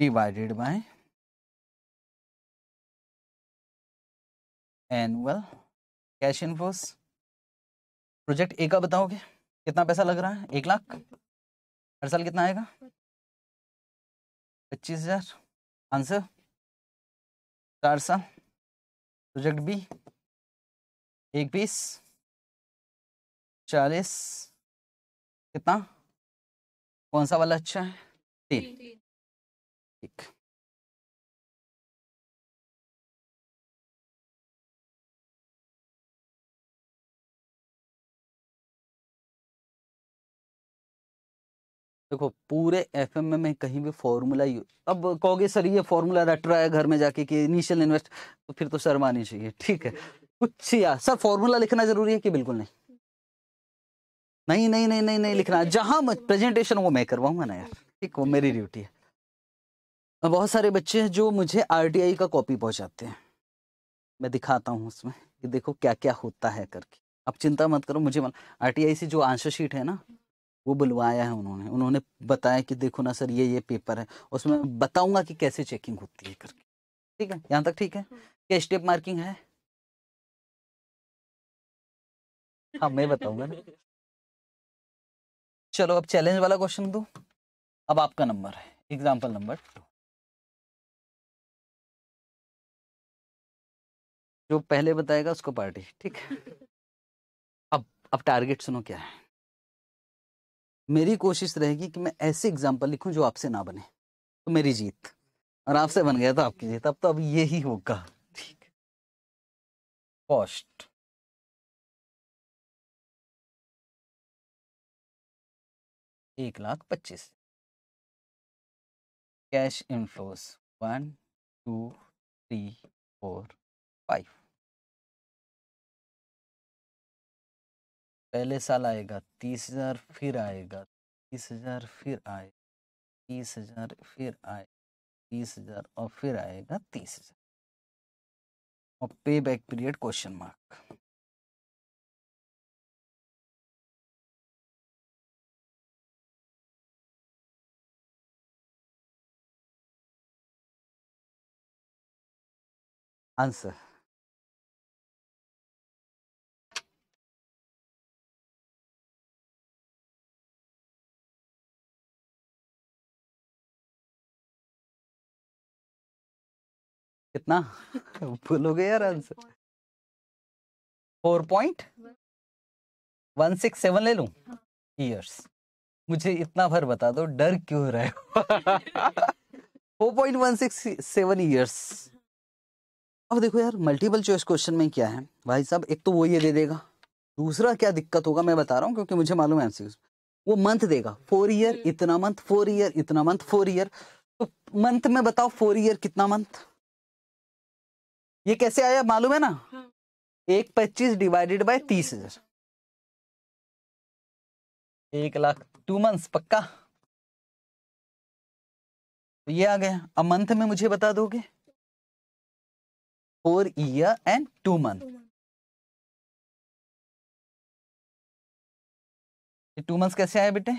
Speaker 1: divided by
Speaker 2: annual cash inflows project A का बताओगे कितना पैसा लग रहा है एक लाख हर साल कितना आएगा
Speaker 1: पच्चीस हजार आंसर चार साल प्रोजेक्ट बी एक बीस चालीस कितना कौन सा वाला अच्छा है तीन ठीक
Speaker 2: देखो पूरे एफ एम में कहीं भी फॉर्मूला यूज अब कहोगे सर ये फॉर्मूला रट रहा है घर में जाके कि इनिशियल इन्वेस्ट तो फिर तो शर्मानी चाहिए ठीक है कुछ या सर फॉर्मूला लिखना जरूरी है कि बिल्कुल नहीं नहीं नहीं नहीं नहीं नहीं लिखना जहाँ प्रेजेंटेशन वो मैं करवाऊंगा ना यार ठीक वो मेरी ड्यूटी है बहुत सारे बच्चे हैं जो मुझे आरटीआई का कॉपी पहुंचाते हैं मैं दिखाता हूँ उसमें कि देखो क्या क्या होता है करके अब चिंता मत करो मुझे आरटीआई से जो आंसर शीट है ना वो बुलवाया है उन्होंने उन्होंने बताया कि देखो ना सर ये ये पेपर है उसमें बताऊंगा कि कैसे चेकिंग होती है करके ठीक है यहाँ तक ठीक है हम्म। क्या स्टेप मार्किंग है हाँ मैं बताऊंगा ना
Speaker 1: चलो अब चैलेंज वाला क्वेश्चन दो अब आपका नंबर है एग्जाम्पल नंबर टू
Speaker 2: जो पहले बताएगा उसको पार्टी ठीक
Speaker 1: है
Speaker 2: अब अब टारगेट सुनो क्या है मेरी कोशिश रहेगी कि मैं ऐसे एग्जाम्पल लिखूं जो आपसे ना बने तो मेरी जीत और आपसे बन गया तो आपकी जीत अब तो अब यही होगा ठीक
Speaker 1: कॉस्ट एक लाख पच्चीस cash inflows one two three four five पहले साल
Speaker 2: आएगा तीस हजार फिर आएगा तीस हजार फिर आए तीस हजार फिर आए तीस हजार और फिर आएगा तीस हजार
Speaker 1: और payback period question mark answer. कितना भूलोगे यार
Speaker 2: answer four point one six seven ले लू ईयर्स मुझे इतना भर बता दो डर क्यों रहे हो four point one six seven years अब देखो यार मल्टीपल चॉइस क्वेश्चन में क्या है भाई साहब एक तो वो ये दे देगा दूसरा क्या दिक्कत होगा मैं बता रहा हूँ क्योंकि मुझे मालूम है एमसीक्यूज वो मंथ देगा फोर ईयर हम्म। इतना मंथ फोर ईयर इतना मंथ फोर ईयर तो मंथ में बताओ फोर ईयर कितना मंथ ये कैसे आया मालूम है ना हाँ। एक पच्चीस डिवाइडेड बाय तीस हजार
Speaker 1: एक लाख टू मंथ पक्का तो ये आ गया अब मंथ में मुझे बता दोगे four year and two month two months कैसे आया बेटे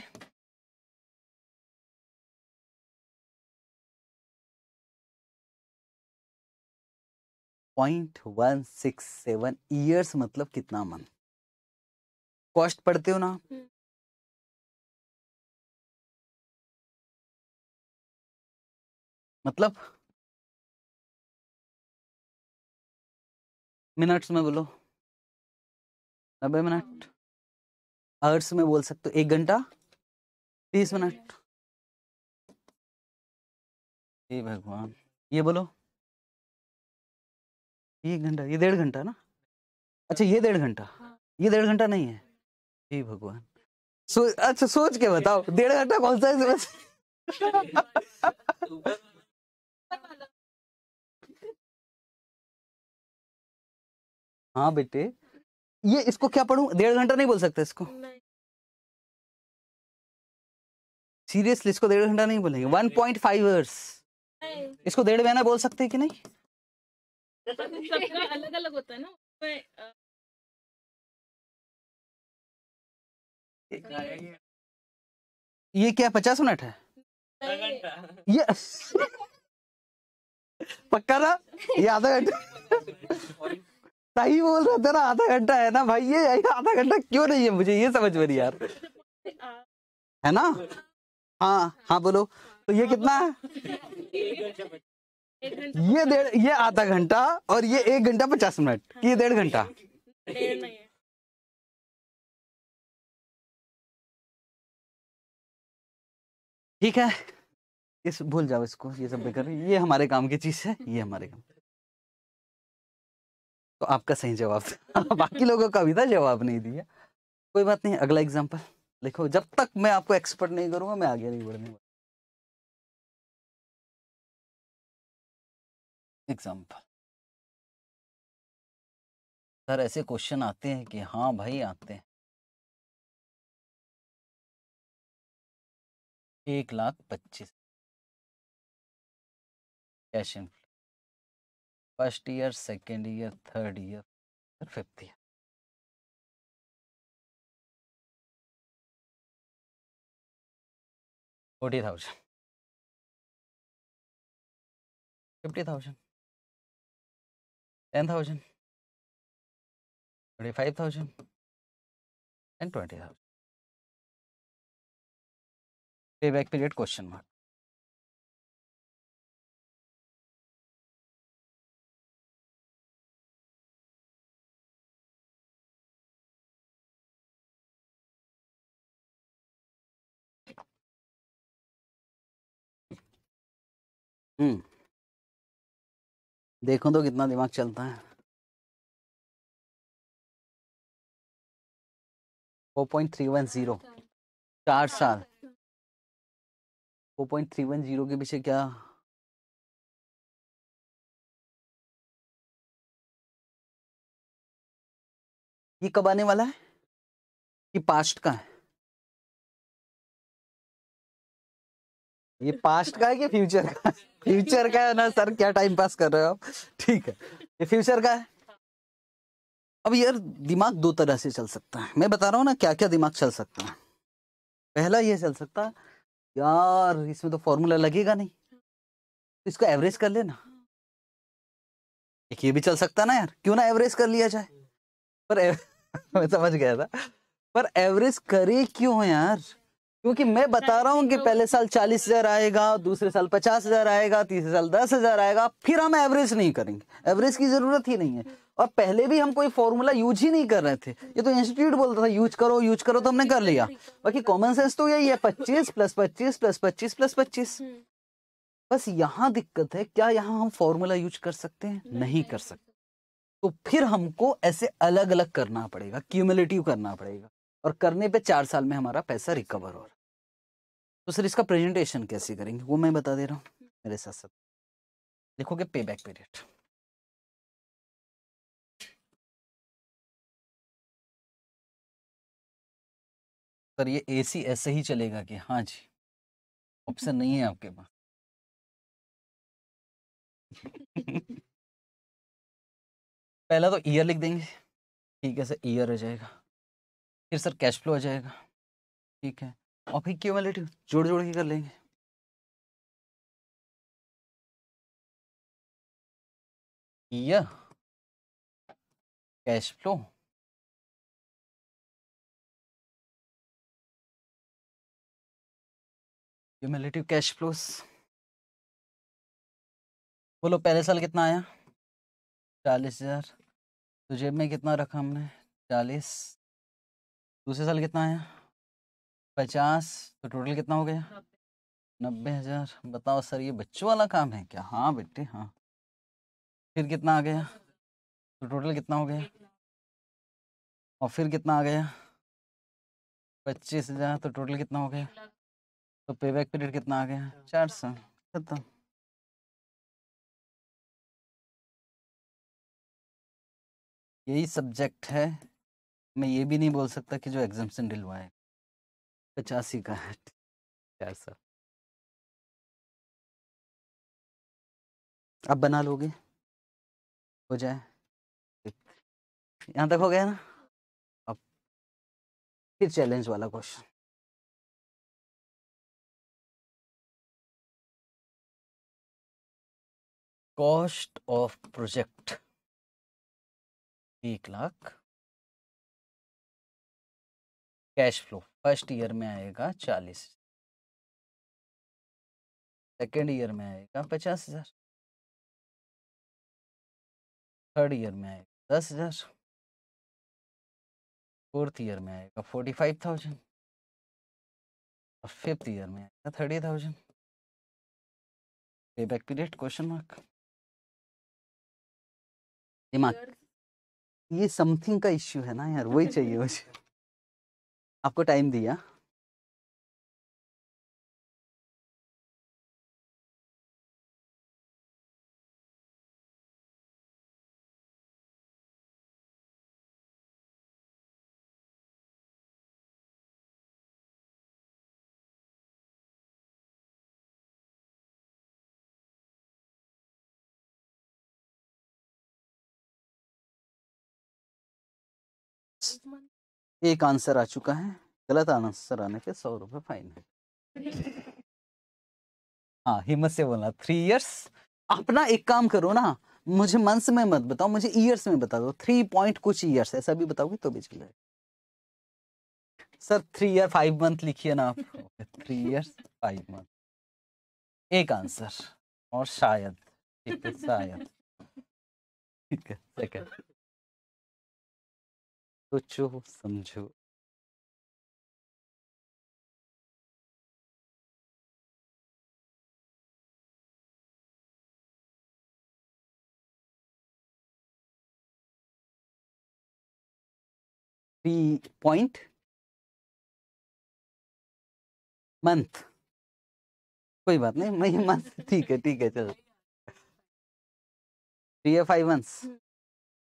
Speaker 1: point one six seven years मतलब कितना मंथ कॉस्ट पढ़ते हो ना हम्म। मतलब मिनट्स में बोलो नब्बे मिनट आवर्स में बोल सकते हो एक घंटा तीस मिनट हे भगवान ये बोलो एक
Speaker 2: घंटा ये डेढ़ घंटा ना अच्छा ये डेढ़ घंटा हाँ। ये डेढ़ घंटा नहीं है हे भगवान सो अच्छा सोच के बताओ डेढ़ घंटा कौन सा है हाँ बेटे ये इसको क्या पढ़ू डेढ़ घंटा नहीं बोल सकते इसको सीरियसली इसको डेढ़ घंटा नहीं बोलेंगे वन पॉइंट फाइव आवर्स
Speaker 1: इसको डेढ़ महीना बोल सकते हैं कि नहीं अलग अलग होता है ना
Speaker 2: ये क्या पचास मिनट है ये पक्का ना ये आधा घंटा सही बोल रहा थे ना आधा घंटा है ना भाई ये आधा घंटा क्यों नहीं है मुझे ये समझ में नहीं यार है ना हाँ हाँ बोलो तो ये कितना है ये डेढ़ ये आधा घंटा और ये एक
Speaker 1: घंटा पचास मिनट ये डेढ़ घंटा ठीक है इस
Speaker 2: भूल जाओ इसको ये सब बेकार ये हमारे काम की चीज है ये हमारे काम तो आपका सही जवाब था बाकी लोगों का भी था जवाब नहीं दिया कोई बात नहीं अगला एग्जाम्पल लिखो जब तक मैं आपको एक्सपर्ट नहीं करूंगा मैं आगे नहीं बढ़ने वाला
Speaker 1: एग्जाम्पल सर ऐसे क्वेश्चन आते हैं कि हाँ भाई आते हैं एक लाख पच्चीस cash and first year second year third year फिर fifth year forty thousand fifty thousand ten thousand twenty five thousand and twenty thousand payback period question mark hmm. देखो तो कितना दिमाग चलता है four point three one zero चार साल four point three one zero के पीछे क्या ये कब आने वाला है ये पास्ट
Speaker 2: का है ये पास्ट का है कि फ्यूचर का फ्यूचर का है ना सर क्या टाइम पास कर रहे हो आप ठीक है ये फ्यूचर का है अब यार दिमाग दो तरह से चल सकता है मैं बता रहा हूँ ना क्या क्या दिमाग चल सकता है पहला ये चल सकता है यार इसमें तो फॉर्मूला लगेगा नहीं तो इसको एवरेज कर लेना एक ये भी चल सकता ना यार क्यों ना एवरेज कर लिया जाए पर एव... मैं समझ गया था पर एवरेज करे क्यों यार क्योंकि मैं अच्छा, बता रहा हूँ कि तो पहले साल चालीस हजार आएगा दूसरे साल पचास हजार आएगा तीसरे साल दस हजार आएगा फिर हम एवरेज नहीं करेंगे एवरेज की जरूरत ही नहीं है और पहले भी हम कोई फॉर्मूला यूज ही नहीं कर रहे थे ये तो इंस्टीट्यूट बोलता था यूज करो यूज करो तो हमने कर लिया बाकी कॉमन सेंस तो यही है पच्चीस प्लस पच्चीस प्लस पच्चीस प्लस पच्चीस हम्म। बस यहाँ दिक्कत है क्या यहाँ हम फॉर्मूला यूज कर सकते हैं नहीं कर सकते तो फिर हमको ऐसे अलग अलग करना पड़ेगा क्यूमुलेटिव करना पड़ेगा और करने पे चार साल में हमारा पैसा रिकवर हो रहा तो सर इसका प्रेजेंटेशन कैसे करेंगे वो मैं बता दे रहा हूँ मेरे साथ साथ देखोगे पे बैक पीरियड
Speaker 1: सर ये एसी ऐसे ही चलेगा कि हाँ जी ऑप्शन नहीं है आपके पास
Speaker 2: पहला तो ईयर लिख देंगे ठीक है सर ईयर हो जाएगा फिर सर कैश फ्लो आ जाएगा ठीक है और फिर क्यूमलेटिव जोड़ जोड़ के कर लेंगे
Speaker 1: या cash flow cumulative cash flows
Speaker 2: बोलो पहले साल कितना आया चालीस हजार तो जेब में कितना रखा हमने चालीस दूसरे साल कितना आया पचास तो टोटल कितना हो गया नब्बे हजार बताओ सर ये बच्चों वाला काम है क्या हाँ बेटे हाँ फिर कितना आ गया तो टोटल कितना हो गया और फिर कितना आ गया पच्चीस हजार तो टोटल कितना हो गया तो पे बैक पीरियड कितना आ गया चार सौ
Speaker 1: खत्म यही सब्जेक्ट है मैं ये भी नहीं बोल सकता कि जो एग्जामेशन डिलवाए पचासी का है चार सर अब बना लोगे हो जाए यहाँ तक हो गया ना अब फिर चैलेंज वाला क्वेश्चन कॉस्ट ऑफ प्रोजेक्ट एक lakh cash flow first year में आएगा चालीस सेकेंड ईयर में आएगा पचास हजार थर्ड ईयर में आएगा दस हजार फोर्थ ईयर में आएगा फोर्टी फाइव थाउजेंड और फिफ्थ ईयर में आएगा thirty thousand payback period question mark दिमाग ये समथिंग का इश्यू है ना यार वही चाहिए मुझे आपको टाइम दिया
Speaker 2: एक आंसर आ चुका है गलत आंसर आने पे सौ रुपए फाइन
Speaker 1: है
Speaker 2: हाँ हिम्मत से बोलना थ्री इयर्स अपना एक काम करो ना मुझे मंथ्स में मत बताओ मुझे इयर्स में बता दो थ्री पॉइंट कुछ ईयर्स ऐसा भी बताओगे तो भी चल जाएगा sir three year five month लिखिए ना आप थ्री ईयर्स फाइव मंथ एक आंसर और शायद ठीक है तो शायद
Speaker 1: ठीक है सेकंड सोचो समझो पॉइंट मंथ कोई बात नहीं मई मंथ ठीक है ठीक है चलो थ्री या फाइव मंथ्स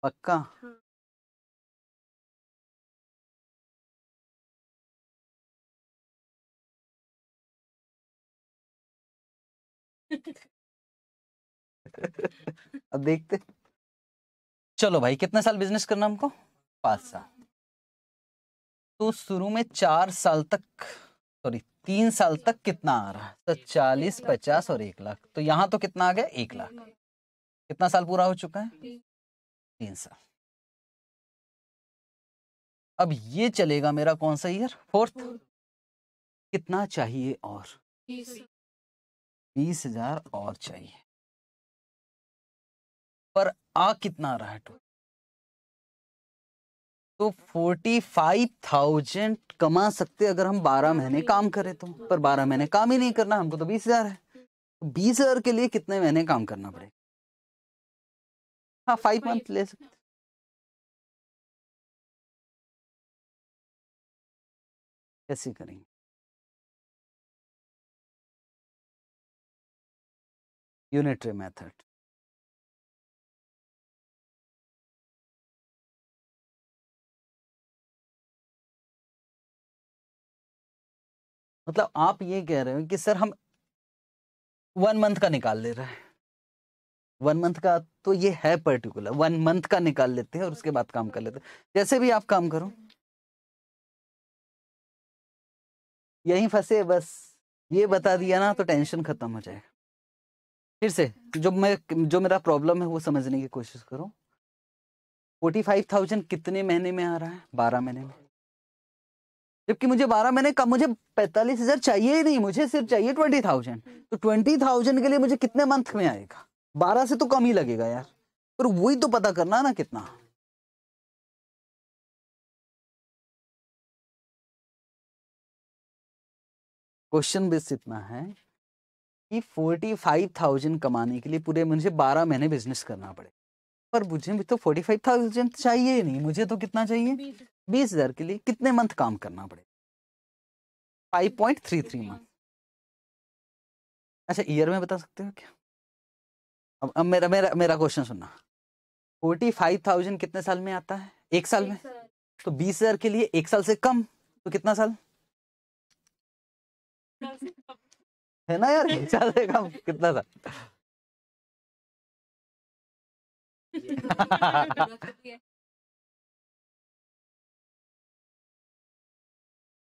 Speaker 1: पक्का हाँ।
Speaker 2: अब देखते चलो भाई कितने साल बिजनेस करना हमको पांच साल हाँ। तो शुरू में चार साल तक सॉरी तीन साल तक कितना आ रहा तो चालीस पचास और एक लाख तो यहाँ तो कितना आ गया एक लाख कितना साल पूरा हो चुका है तीन साल अब ये चलेगा मेरा कौन सा ईयर फोर्थ कितना चाहिए और बीस
Speaker 1: हजार और चाहिए पर आ कितना आ रहा है टोटल
Speaker 2: तो फोर्टी फाइव थाउजेंड कमा सकते अगर हम बारह हाँ महीने काम करें तो पर बारह महीने काम ही नहीं करना हमको तो बीस हजार है तो बीस हजार के लिए कितने महीने काम करना पड़ेगा हाँ फाइव मंथ ले सकते
Speaker 1: कैसे करेंगे unitary method.
Speaker 2: मतलब आप ये कह रहे हो कि सर हम वन मंथ का निकाल ले रहे हैं वन मंथ का तो ये है पर्टिकुलर वन मंथ का निकाल लेते हैं और उसके बाद काम कर लेते हैं जैसे भी आप काम करो यहीं फंसे बस ये बता दिया ना तो टेंशन खत्म हो जाएगा फिर से जो मैं जो मेरा प्रॉब्लम है वो समझने की कोशिश करो फोर्टी फाइव थाउजेंड कितने महीने में आ रहा है बारह महीने में जबकि मुझे बारह महीने का मुझे पैंतालीस हजार चाहिए ही नहीं मुझे सिर्फ चाहिए ट्वेंटी थाउजेंड तो ट्वेंटी थाउजेंड के लिए मुझे कितने मंथ में आएगा बारह से तो कम ही लगेगा यार पर वही तो पता करना ना कितना क्वेश्चन बेस इतना है कि फोर्टी फाइव थाउजेंड कमाने के लिए पूरे मुझे बारह महीने बिजनेस करना पड़े पर मुझे तो फोर्टी फाइव थाउजेंड चाहिए ही नहीं मुझे तो कितना चाहिए बीस हजार के लिए कितने मंथ काम करना पड़े five point three three month अच्छा ईयर में बता सकते हो क्या अब अब मेरा मेरा मेरा क्वेश्चन सुनना फोर्टी फाइव थाउजेंड कितने साल में आता है एक साल में तो बीस हजार के लिए एक साल से कम तो कितना साल है ना यार चल काम
Speaker 1: कितना था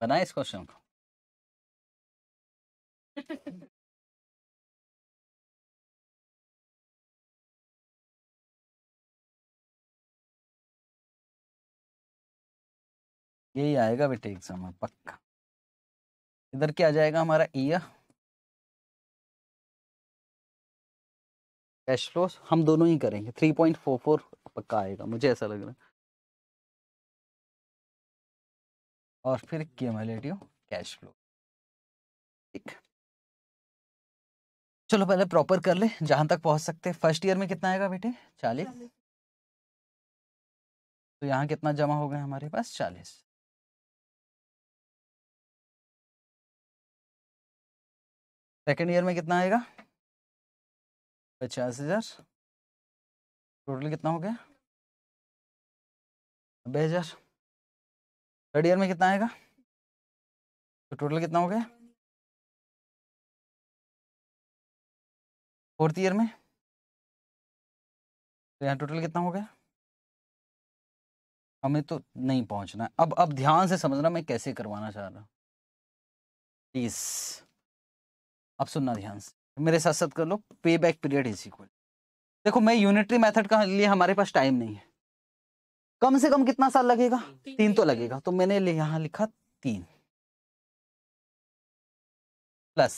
Speaker 1: बनाए इस क्वेश्चन को यही आएगा बेटे एग्जाम में पक्का इधर क्या आ जाएगा हमारा ईयर कैश फ्लो हम दोनों ही करेंगे थ्री पॉइंट फोर फोर पक्का आएगा मुझे ऐसा लग रहा है और फिर
Speaker 2: क्यूमलेटिव कैश फ्लो ठीक चलो पहले प्रॉपर कर ले जहां तक पहुंच सकते हैं फर्स्ट ईयर में कितना आएगा बेटे चालीस तो यहाँ कितना जमा हो गया हमारे पास चालीस
Speaker 1: सेकेंड ईयर में कितना आएगा पचास हज़ार टोटल कितना हो गया नब्बे हज़ार थर्ड ईयर में कितना आएगा तो टोटल कितना हो गया
Speaker 2: फोर्थ ईयर में तो यहाँ टोटल कितना हो गया हमें तो नहीं पहुंचना अब अब ध्यान से समझना मैं कैसे करवाना चाह रहा प्लीज़ अब सुनना ध्यान से मेरे साथ साथ कर लो पे बैक पीरियड इज इक्वल देखो मैं यूनिटरी मेथड का लिए हमारे पास टाइम नहीं है कम से कम कितना साल लगेगा तीन तो लगेगा तो मैंने यहां लिखा तीन प्लस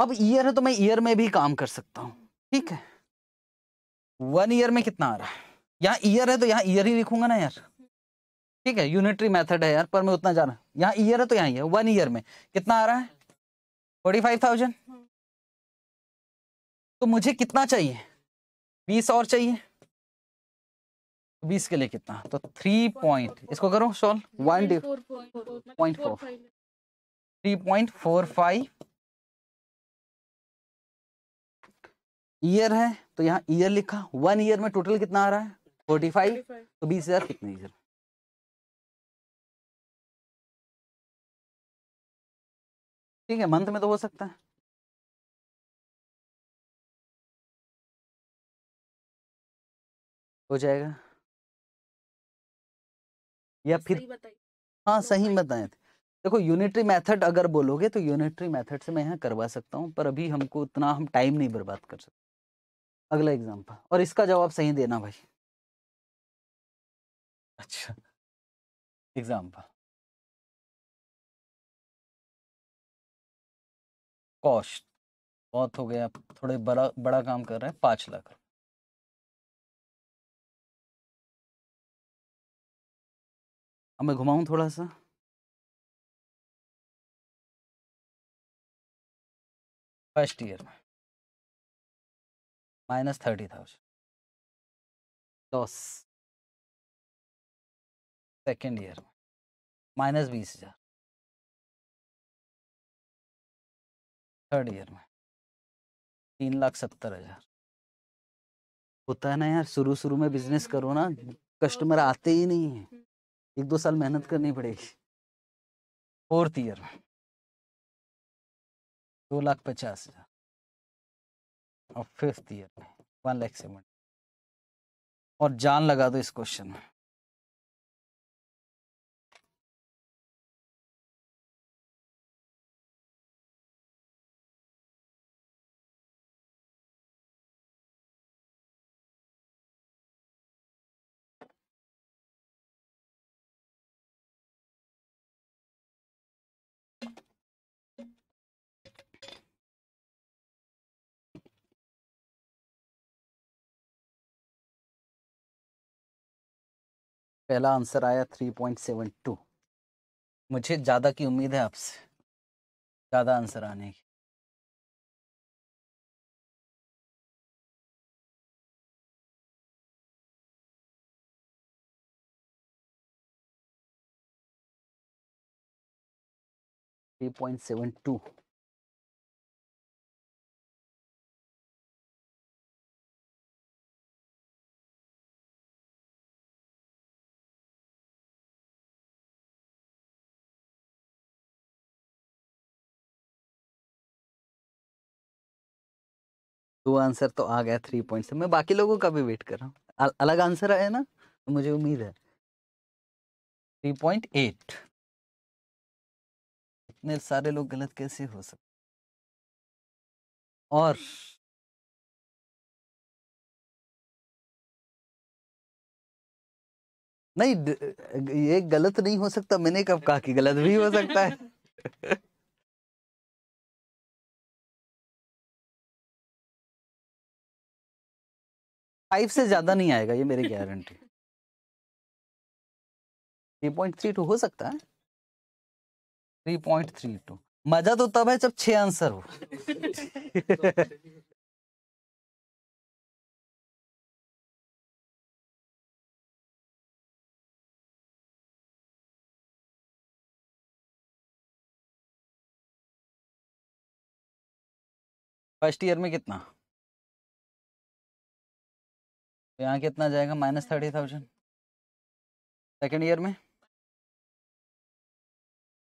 Speaker 2: अब ईयर है तो मैं ईयर में भी काम कर सकता हूं ठीक है वन ईयर में कितना आ रहा है यहाँ ईयर है तो यहाँ ईयर ही लिखूंगा ना यार ठीक है यूनिटरी मेथड है यार पर मैं उतना जाना यहाँ ईयर है तो यहाँ ही है वन ईयर में कितना आ रहा है फोर्टी फाइव थाउजेंड तो मुझे कितना चाहिए बीस और चाहिए बीस के लिए कितना तो थ्री पॉइंट इसको करो solve one
Speaker 1: point four three
Speaker 2: point four five year है तो यहाँ ईयर लिखा वन ईयर में टोटल कितना आ रहा है फोर्टी फाइव तो बीस हजार कितने ईयर
Speaker 1: ठीक है मंथ में तो हो सकता है
Speaker 2: हो जाएगा या तो फिर हाँ तो सही बताए थे देखो यूनिटरी मेथड अगर बोलोगे तो यूनिटरी मेथड से मैं यहाँ करवा सकता हूँ पर अभी हमको उतना हम टाइम नहीं बर्बाद कर सकते अगला एग्जाम्पल और इसका जवाब सही देना भाई अच्छा
Speaker 1: एग्जाम्पल कॉस्ट बहुत हो गया आप थोड़े बड़ा बड़ा काम कर रहे हैं पाँच लाख अब मैं घुमाऊँ थोड़ा सा फर्स्ट ईयर में minus thirty thousand loss second year में माइनस बीस हज़ार
Speaker 2: थर्ड ईयर में तीन लाख सत्तर हजार होता है ना यार शुरू शुरू में बिजनेस करो ना कस्टमर आते ही नहीं है एक दो साल मेहनत करनी पड़ेगी फोर्थ ईयर में
Speaker 1: दो लाख पचास हजार और फिफ्थ ईयर में वन लाख सेवन और जान लगा दो इस क्वेश्चन में पहला आंसर आया थ्री पॉइंट सेवन टू मुझे ज़्यादा की उम्मीद है आपसे ज़्यादा आंसर आने की थ्री पॉइंट सेवन टू
Speaker 2: तो आंसर तो आ गया थ्री पॉइंट मैं बाकी लोगों का भी वेट कर रहा हूँ अलग आंसर आया ना तो मुझे उम्मीद है थ्री पॉइंट एट इतने सारे लोग गलत कैसे हो सकते
Speaker 1: और नहीं ये गलत नहीं हो सकता मैंने कब कहा कि गलत भी हो सकता है
Speaker 2: फाइव से ज्यादा नहीं आएगा ये मेरी guarantee three point three two हो सकता है थ्री पॉइंट थ्री टू मजा तो तब है जब छ आंसर हो
Speaker 1: फर्स्ट ईयर में कितना तो यहाँ कितना जाएगा minus thirty thousand second year में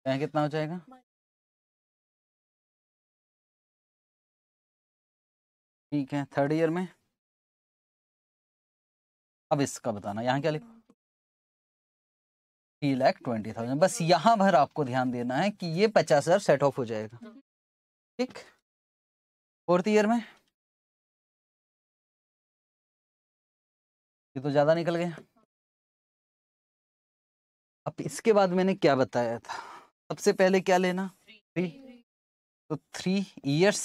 Speaker 1: यहाँ कितना हो जाएगा ठीक है थर्ड ईयर में
Speaker 2: अब इसका बताना यहाँ क्या लिखो थ्री लैख ट्वेंटी थाउजेंड बस यहाँ भर आपको ध्यान देना है कि ये पचास हजार सेट ऑफ हो जाएगा ठीक फोर्थ ईयर में ये तो ज़्यादा निकल गया अब इसके बाद मैंने क्या बताया था सबसे पहले क्या लेना थ्री तो three years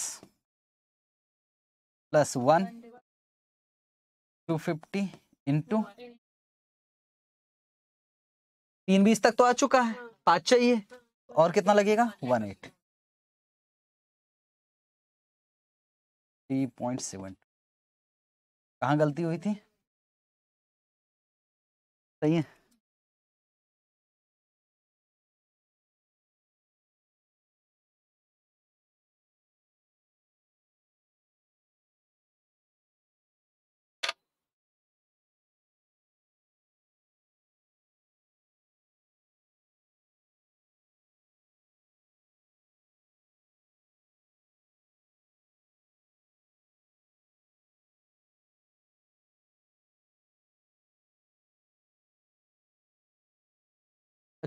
Speaker 2: plus one
Speaker 1: two fifty into तीन बीस तक तो आ चुका है पाँच चाहिए और कितना लगेगा one eight three point seven कहाँ गलती हुई थी 声音。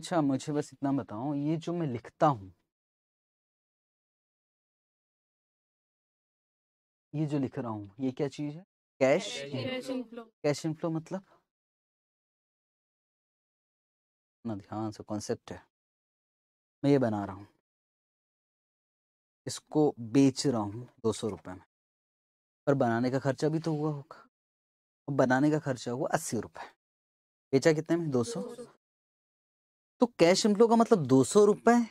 Speaker 2: अच्छा मुझे बस इतना बताओ ये जो मैं लिखता हूँ ये जो लिख रहा हूँ ये क्या चीज है कैश
Speaker 1: कैश इनफ्लो मतलब
Speaker 2: ना ध्यान से कॉन्सेप्ट है मैं ये बना रहा हूँ इसको बेच रहा हूँ दो सौ रुपये में पर बनाने का खर्चा भी तो हुआ होगा बनाने का खर्चा हुआ अस्सी रुपये बेचा कितने में दो सौ तो कैश इनफ्लो का मतलब दो सौ रुपये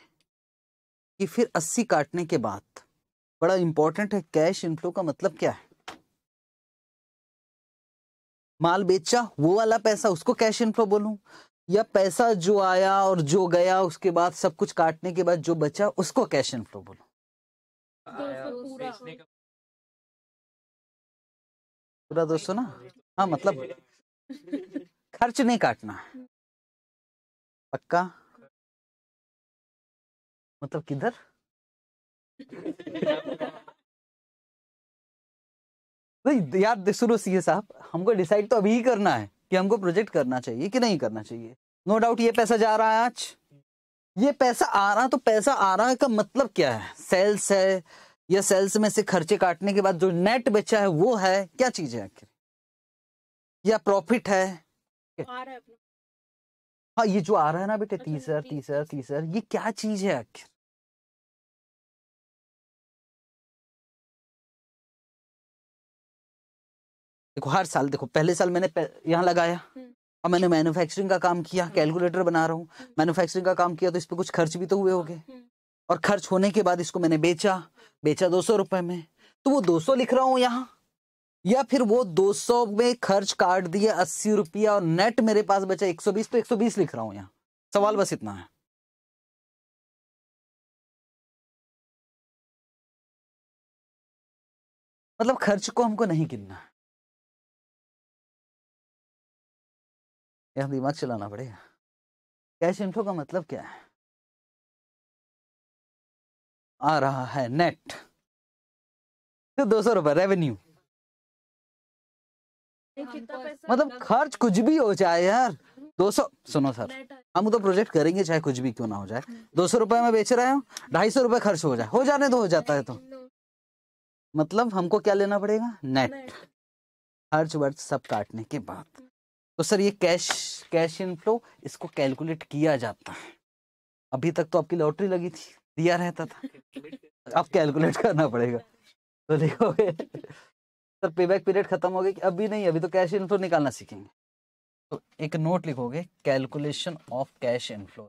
Speaker 2: कि फिर अस्सी काटने के बाद बड़ा इंपॉर्टेंट है कैश इनफ्लो का मतलब क्या है माल बेचा वो वाला पैसा उसको कैश इनफ्लो बोलूं या पैसा जो आया और जो गया उसके बाद सब कुछ काटने के बाद जो बचा उसको कैश इनफ्लो बोलूं
Speaker 1: तो पूरा दोस्तों ना हाँ मतलब खर्च नहीं काटना है पक्का मतलब किधर
Speaker 2: नहीं यार सुनो सीए साहब हमको डिसाइड तो अभी ही करना है कि हमको प्रोजेक्ट करना चाहिए कि नहीं करना चाहिए नो no डाउट ये पैसा जा रहा है आज ये पैसा आ रहा तो पैसा आ रहा का मतलब क्या है सेल्स है या सेल्स में से खर्चे काटने के बाद जो नेट बचा है वो है क्या चीज है आखिर या प्रॉफिट है, है हाँ ये जो आ
Speaker 1: रहा है ना बेटे तीसर तीसर तीसर ये क्या चीज है आखिर देखो
Speaker 2: हर साल देखो पहले साल मैंने यहाँ लगाया और मैंने मैन्युफैक्चरिंग का काम किया कैलकुलेटर बना रहा हूँ मैन्युफैक्चरिंग का काम किया तो इस पर कुछ खर्च भी तो हुए हाँ, हो गए और खर्च होने के बाद इसको मैंने बेचा बेचा दो सौ रुपए में तो वो दो सौ लिख रहा हूँ यहाँ या फिर वो 200 में खर्च काट दिए अस्सी रुपया और नेट मेरे पास बचा 120 तो 120 लिख रहा हूं यहाँ सवाल बस इतना है
Speaker 1: मतलब खर्च को हमको नहीं गिनना है दिमाग चलाना पड़ेगा कैश इन्फो का मतलब क्या है आ रहा है
Speaker 2: नेट तो दो सौ रुपये रेवेन्यू
Speaker 1: मतलब
Speaker 2: खर्च कुछ भी हो जाए यार हम्म। दो सौ सुनो सर हम तो प्रोजेक्ट करेंगे चाहे कुछ भी क्यों ना हो जाए हम्म। दो सौ रुपए में बेच रहे हो ढाई सौ रुपए खर्च हो जाए हो जाने दो हो जाता है तो मतलब हमको क्या लेना पड़ेगा नेट खर्च वर्च सब काटने के बाद हम्म। तो सर ये कैश कैश इनफ्लो इसको कैलकुलेट किया जाता है अभी तक तो आपकी लॉटरी लगी थी दिया रहता था अब कैलकुलेट करना पड़ेगा तो देखोगे सर बैक पीरियड खत्म हो गया कि अभी नहीं अभी तो कैश इनफ्लो निकालना सीखेंगे तो एक नोट लिखोगे calculation of
Speaker 1: cash inflow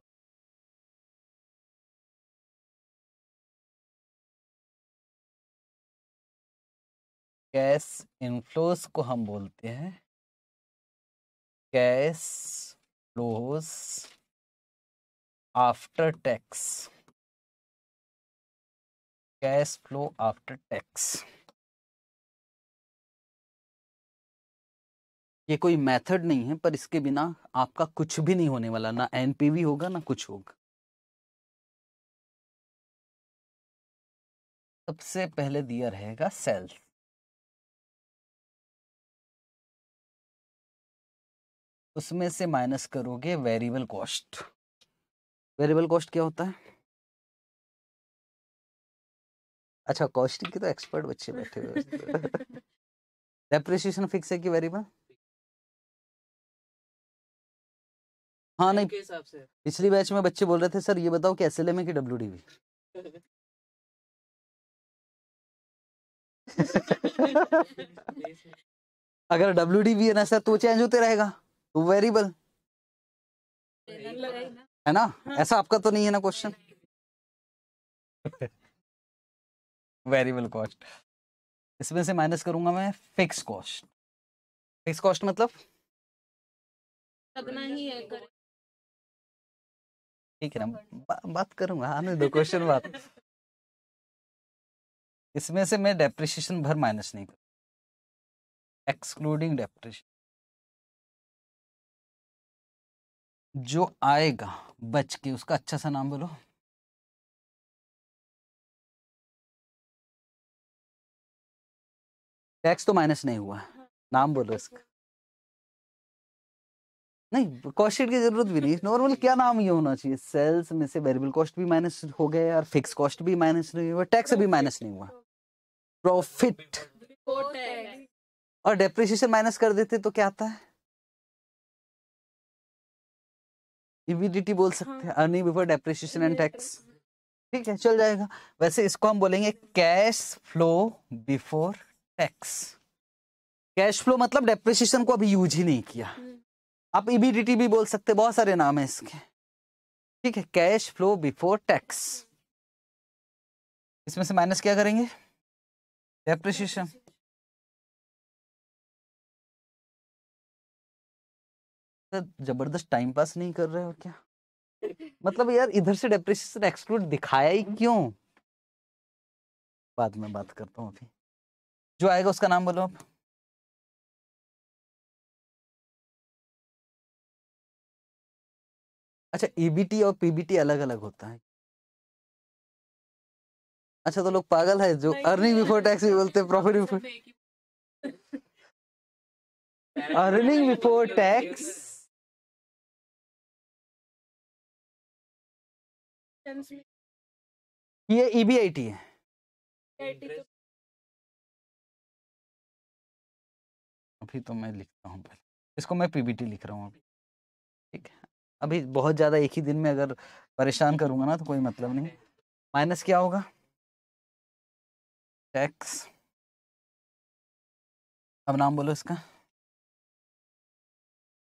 Speaker 1: cash inflows को हम बोलते हैं cash flows after tax
Speaker 2: cash flow after tax ये कोई मेथड नहीं है पर इसके बिना आपका कुछ भी नहीं होने वाला ना एनपीवी होगा ना कुछ होगा
Speaker 1: सबसे पहले दिया रहेगा सेल्स उसमें से माइनस करोगे वेरिएबल कॉस्ट
Speaker 2: वेरिएबल कॉस्ट क्या होता है अच्छा कॉस्टिंग के तो एक्सपर्ट बच्चे बैठे हुए डेप्रिसिएशन फिक्स है कि वेरिएबल हाँ नहीं पिछली बैच में बच्चे बोल रहे थे सर ये बताओ कि एस एल एम है कि डब्ल्यू डी वी अगर डब्ल्यू डी वी है ना सर तो चेंज होते रहेगा तो वेरिएबल है ना हाँ। ऐसा आपका तो नहीं है ना क्वेश्चन वेरिएबल कॉस्ट इसमें से माइनस करूंगा मैं फिक्स कॉस्ट फिक्स कॉस्ट मतलब
Speaker 1: लगना ही है
Speaker 2: ठीक है ना बात करूंगा आने दो क्वेश्चन बात इसमें से मैं डेप्रिसिएशन भर माइनस नहीं करूँ एक्सक्लूडिंग
Speaker 1: डेप्रिसिएशन जो आएगा बच के उसका अच्छा सा नाम बोलो टैक्स तो माइनस नहीं हुआ हाँ, नाम बोलो इसका
Speaker 2: नहीं कॉस्ट की जरूरत भी नहीं नॉर्मल क्या नाम ये होना चाहिए सेल्स में से वेरिएबल कॉस्ट भी माइनस हो गए और फिक्स कॉस्ट भी माइनस नहीं हुआ टैक्स भी माइनस नहीं हुआ प्रॉफिट और डेप्रिसिएशन माइनस कर देते तो क्या आता है इविडिटी बोल हाँ। सकते हैं earning before depreciation and tax ठीक है चल जाएगा वैसे इसको हम बोलेंगे cash flow before tax cash flow मतलब डेप्रिसिएशन को अभी यूज ही नहीं किया hmm. आप ईबीडीटी e भी बोल सकते बहुत सारे नाम है इसके ठीक है कैश फ्लो बिफोर टैक्स इसमें से
Speaker 1: माइनस क्या करेंगे डेप्रिशिएशन
Speaker 2: तो जबरदस्त टाइम पास नहीं कर रहे हो क्या मतलब यार इधर से डेप्रिशिएशन एक्सक्लूड दिखाया ही क्यों बाद में बात करता हूँ अभी जो आएगा उसका नाम बोलो आप अच्छा ईबीटी e और पीबीटी अलग अलग होता है अच्छा तो लोग पागल है जो अर्निंग बिफोर टैक्स भी बोलते हैं profit before
Speaker 1: earning before tax ये ईबीआईटी है e e तो अभी
Speaker 2: तो मैं लिखता हूँ पहले इसको मैं पीबीटी लिख रहा हूँ अभी ठीक है अभी बहुत ज़्यादा एक ही दिन में अगर परेशान करूँगा ना तो कोई मतलब नहीं माइनस क्या होगा टैक्स अब नाम बोलो इसका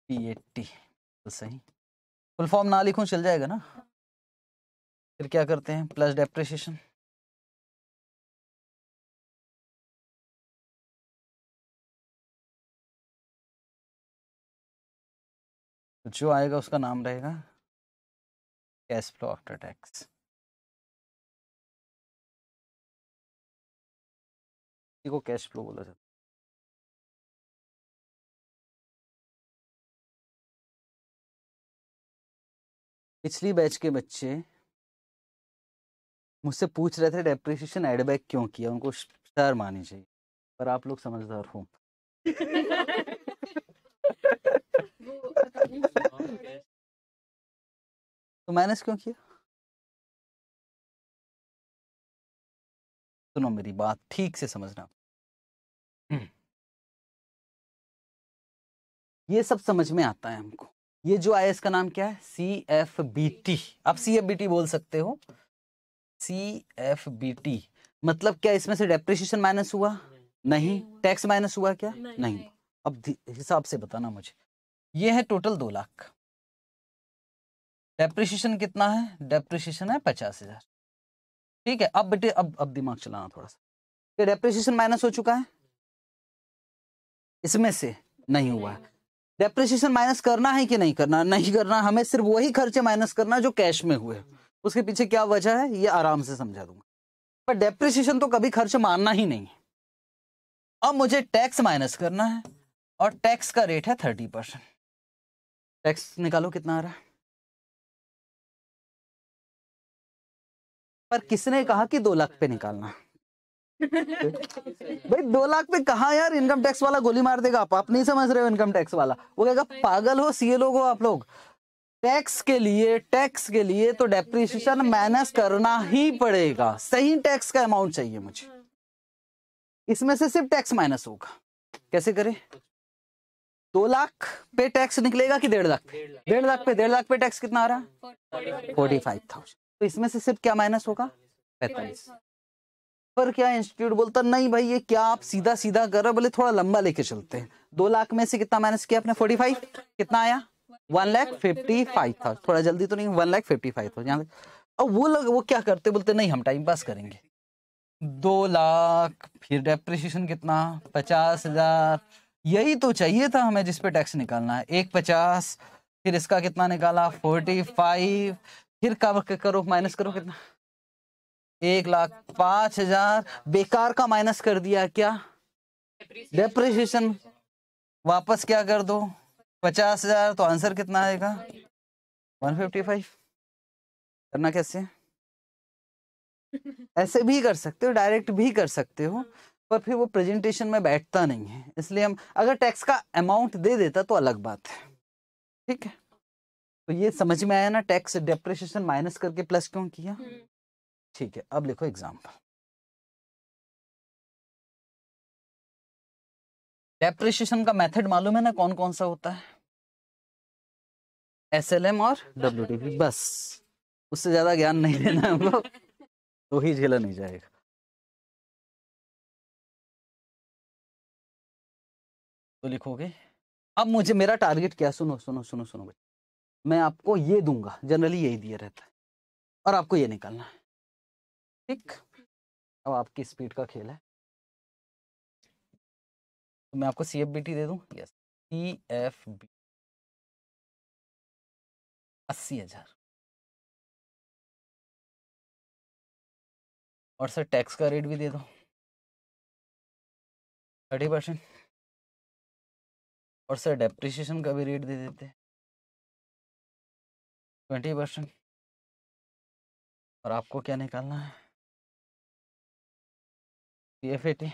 Speaker 1: पी ए टी सही फुल फॉर्म ना लिखूं चल जाएगा ना फिर क्या करते हैं प्लस डेप्रिसिएशन तो जो आएगा उसका नाम रहेगा कैश फ्लो आफ्टर टैक्स को कैश फ्लो बोला जाता
Speaker 2: पिछली बैच के बच्चे मुझसे पूछ रहे थे डेप्रिसिएशन एडबैक क्यों किया उनको शर्म आनी चाहिए पर आप लोग समझदार हो
Speaker 1: तो माइनस क्यों किया
Speaker 2: सुनो मेरी बात ठीक से समझना ये सब समझ में आता है हमको ये जो आया इसका नाम क्या है सी एफ बी टी आप सी एफ बी टी बोल सकते हो सी एफ बी टी मतलब क्या इसमें से डेप्रिशिएशन माइनस हुआ नहीं टैक्स माइनस हुआ क्या नहीं, नहीं। अब हिसाब से बताना मुझे ये है टोटल दो लाख डेप्रिशिएशन कितना है डेप्रिशिएशन है पचास हजार ठीक है अब बेटे अब अब दिमाग चलाना थोड़ा सा ये डेप्रिशिएशन माइनस हो चुका है इसमें से नहीं हुआ है डेप्रिशिएशन माइनस करना है कि नहीं करना नहीं करना हमें सिर्फ वही खर्चे माइनस करना जो कैश में हुए उसके पीछे क्या वजह है ये आराम से समझा दूंगा पर डेप्रिशिएशन तो कभी खर्च मानना ही नहीं अब मुझे टैक्स माइनस करना है और टैक्स का रेट है थर्टी परसेंट टैक्स निकालो कितना आ रहा है पर किसने कहा कि दो लाख पे निकालना
Speaker 1: भाई
Speaker 2: दो लाख पे कहा यार इनकम टैक्स वाला गोली मार देगा आप आप नहीं समझ रहे हो इनकम टैक्स वाला वो कहेगा पागल हो सीए लोग हो आप लोग टैक्स के लिए टैक्स के लिए तो डेप्रिसिएशन माइनस करना ही पड़ेगा सही टैक्स का अमाउंट चाहिए मुझे इसमें से सिर्फ टैक्स माइनस होगा कैसे करें दो लाख पे टैक्स निकलेगा कि डेढ़ लाख पे डेढ़ लाख पे डेढ़ लाख पे टैक्स कितना आ रहा है फोर्टी फाइव थाउजेंड तो इसमें से सिर्फ क्या माइनस होगा पैंतालीस पर क्या इंस्टीट्यूट बोलता नहीं भाई ये क्या आप सीधा सीधा कर रहे बोले थोड़ा लंबा लेके चलते हैं दो लाख में से कितना माइनस किया आपने फोर्टी फाइव कितना आया one lakh fifty five thousand थोड़ा जल्दी तो नहीं one lakh fifty five thousand अब वो लोग वो क्या करते बोलते नहीं हम टाइम पास करेंगे दो लाख फिर डेप्रिशिएशन कितना पचास हजार यही तो चाहिए था हमें जिस पे टैक्स निकालना है एक पचास फिर इसका कितना निकाला फोर्टी फाइव फिर कब करो माइनस करो कितना एक लाख पांच हजार बेकार का माइनस कर दिया क्या डेप्रिशिएशन वापस क्या कर दो पचास हजार तो आंसर कितना आएगा वन फिफ्टी फाइव करना कैसे ऐसे भी कर सकते हो डायरेक्ट भी कर सकते हो पर फिर वो प्रेजेंटेशन में बैठता नहीं है इसलिए हम अगर टैक्स का अमाउंट दे देता तो अलग बात है ठीक है तो ये समझ में आया ना टैक्स डेप्रिसिएशन माइनस करके प्लस क्यों किया हम्म। ठीक है अब लिखो एग्जाम्पल
Speaker 1: डेप्रिसिएशन का
Speaker 2: मेथड मालूम है ना कौन कौन सा होता है एस एल एम और डब्ल्यू बस उससे ज्यादा ज्ञान नहीं लेना हमको तो ही झेला नहीं जाएगा तो लिखोगे अब मुझे मेरा टारगेट क्या सुनो सुनो सुनो सुनो भाई मैं आपको ये दूंगा जनरली यही दिया रहता है और आपको ये निकालना है ठीक अब आपकी स्पीड का खेल है तो मैं आपको सी एफ बी टी दे दूँ
Speaker 1: यस सी एफ बी अस्सी हजार और सर टैक्स का रेट भी दे दो थर्टी परसेंट और सर डेप्रिसिएशन का भी रेट दे देते हैं ट्वेंटी परसेंट और आपको क्या निकालना है पी एफ एटी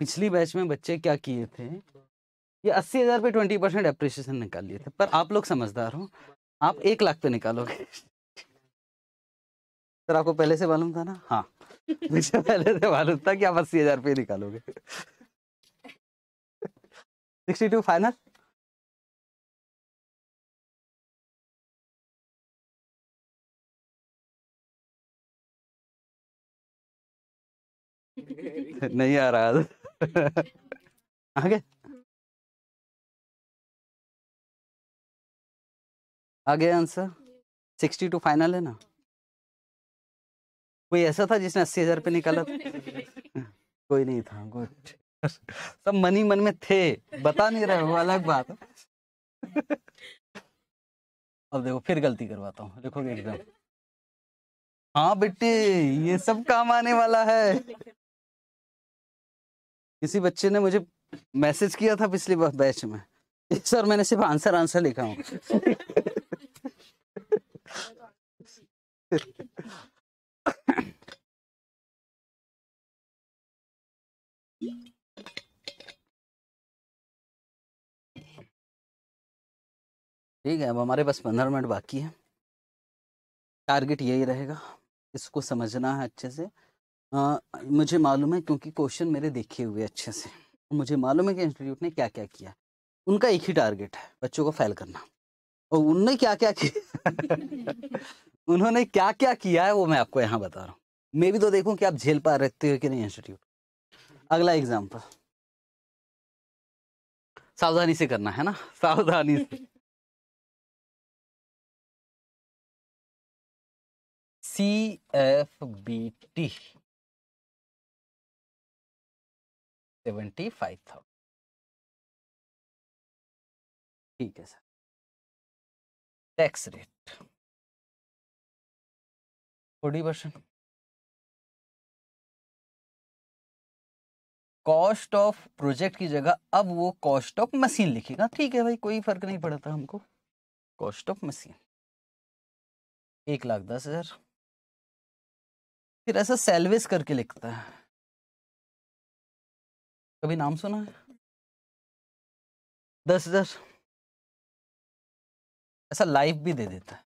Speaker 2: पिछली बैच में बच्चे क्या किए थे ये अस्सी हज़ार पे ट्वेंटी परसेंट अप्रिसिएशन निकाल लिए थे पर आप लोग समझदार हो आप एक लाख पे निकालोगे सर आपको पहले से मालूम था ना हाँ मुझे पहले से मालूम था कि आप अस्सी हज़ार पे निकालोगे सिक्सटी टू फाइनल
Speaker 1: नहीं आ रहा आगे
Speaker 2: आगे आंसर सिक्सटी टू फाइनल है ना कोई ऐसा था जिसने अस्सी हजार पे निकाला
Speaker 1: कोई
Speaker 2: नहीं था गुड सब मन ही मन में थे बता नहीं रहे वो अलग बात अब देखो फिर गलती करवाता हूँ देखो एग्जाम हाँ बेटी ये सब काम आने वाला है
Speaker 1: किसी
Speaker 2: बच्चे ने मुझे मैसेज किया था पिछली बैच में सर मैंने सिर्फ आंसर आंसर लिखा हूँ ठीक है अब हमारे पास पंद्रह मिनट बाकी है टारगेट यही रहेगा इसको समझना है अच्छे से आ, मुझे मालूम है क्योंकि क्वेश्चन मेरे देखे हुए अच्छे से मुझे मालूम है कि इंस्टीट्यूट ने क्या क्या किया उनका एक ही टारगेट है बच्चों को फैल करना और उनने क्या क्या किया उन्होंने क्या क्या किया है वो मैं आपको यहाँ बता रहा हूँ मैं भी तो देखूँ कि आप झेल पा रहते हो कि नहीं इंस्टीट्यूट अगला एग्जाम्पल सावधानी से करना है ना सावधानी
Speaker 1: से C F B T seventy five thousand ठीक है sir tax rate
Speaker 2: forty percent cost of project की जगह अब वो कॉस्ट ऑफ मशीन लिखेगा ठीक है भाई कोई फर्क नहीं पड़ता हमको कॉस्ट ऑफ मशीन एक लाख दस हजार
Speaker 1: फिर ऐसा सैलवेज करके लिखता है कभी नाम सुना है दस हजार ऐसा लाइफ भी दे देता है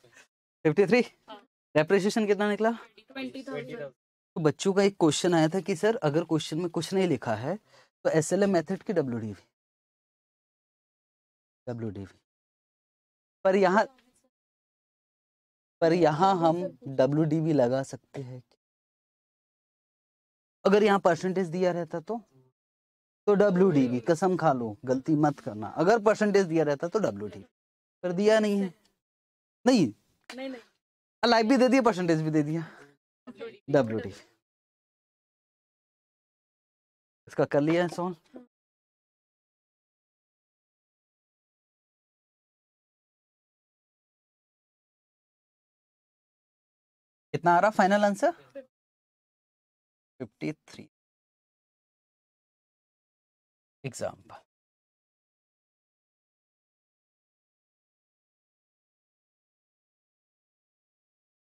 Speaker 2: फिफ्टी थ्री डेप्रिसिएशन कितना निकला
Speaker 1: तो
Speaker 2: बच्चों का एक क्वेश्चन आया था कि सर अगर क्वेश्चन में कुछ नहीं लिखा है तो एस एल एम मेथड की W D V W D V पर यहाँ पर यहाँ हम डब्ल्यू डी वी लगा सकते हैं अगर यहाँ परसेंटेज दिया रहता तो तो डब्ल्यू डी वी कसम खा लो गलती मत करना अगर परसेंटेज दिया रहता तो डब्ल्यू डी पर दिया नहीं है अच्छा। नहीं नहीं नहीं भी दे दिया परसेंटेज भी दे दिया डब्ल्यू डी
Speaker 1: इसका कर लिया सोन कितना आ रहा final answer fifty three example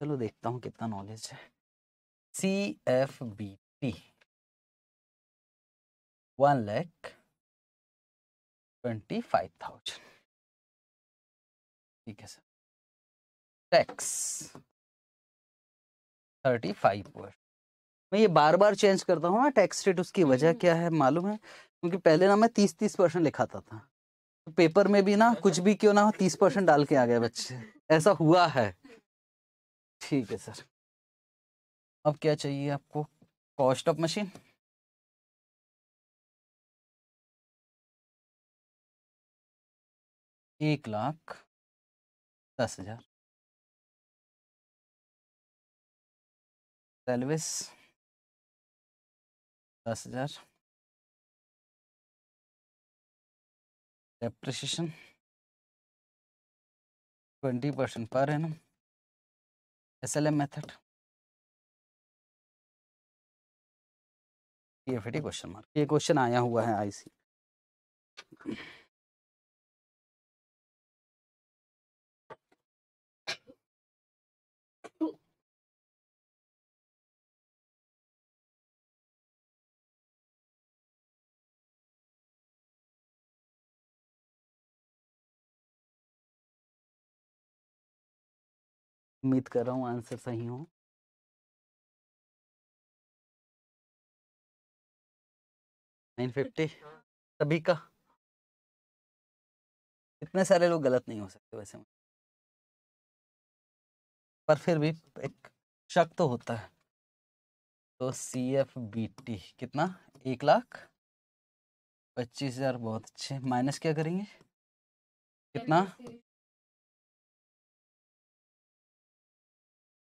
Speaker 1: चलो देखता हूँ कितना नॉलेज है C F B P one lakh twenty five thousand ठीक है सर
Speaker 2: टैक्स थर्टी फाइव पर मैं ये बार बार चेंज करता हूँ ना टैक्स रेट उसकी हम्म, वजह हम्म। क्या है मालूम है क्योंकि पहले ना मैं तीस तीस परसेंट लिखाता था तो पेपर में भी ना अच्छा। कुछ भी क्यों ना हो तीस परसेंट डाल के आ गए बच्चे ऐसा हुआ है ठीक है सर अब क्या चाहिए आपको
Speaker 1: कॉस्ट ऑफ मशीन एक लाख दस हजार सर्विस दस हजार डेप्रिसिएशन ट्वेंटी परसेंट पर है ना SLM method PFT question mark ये क्वेश्चन हम्म। आया हुआ है आईसी उम्मीद कर रहा हूँ आंसर सही हो नाइन फिफ्टी अच्छा। सभी का इतने सारे लोग गलत नहीं हो सकते वैसे में
Speaker 2: पर फिर भी एक शक तो होता है तो सी एफ बी टी कितना एक लाख पच्चीस हजार बहुत अच्छे माइनस क्या करेंगे कितना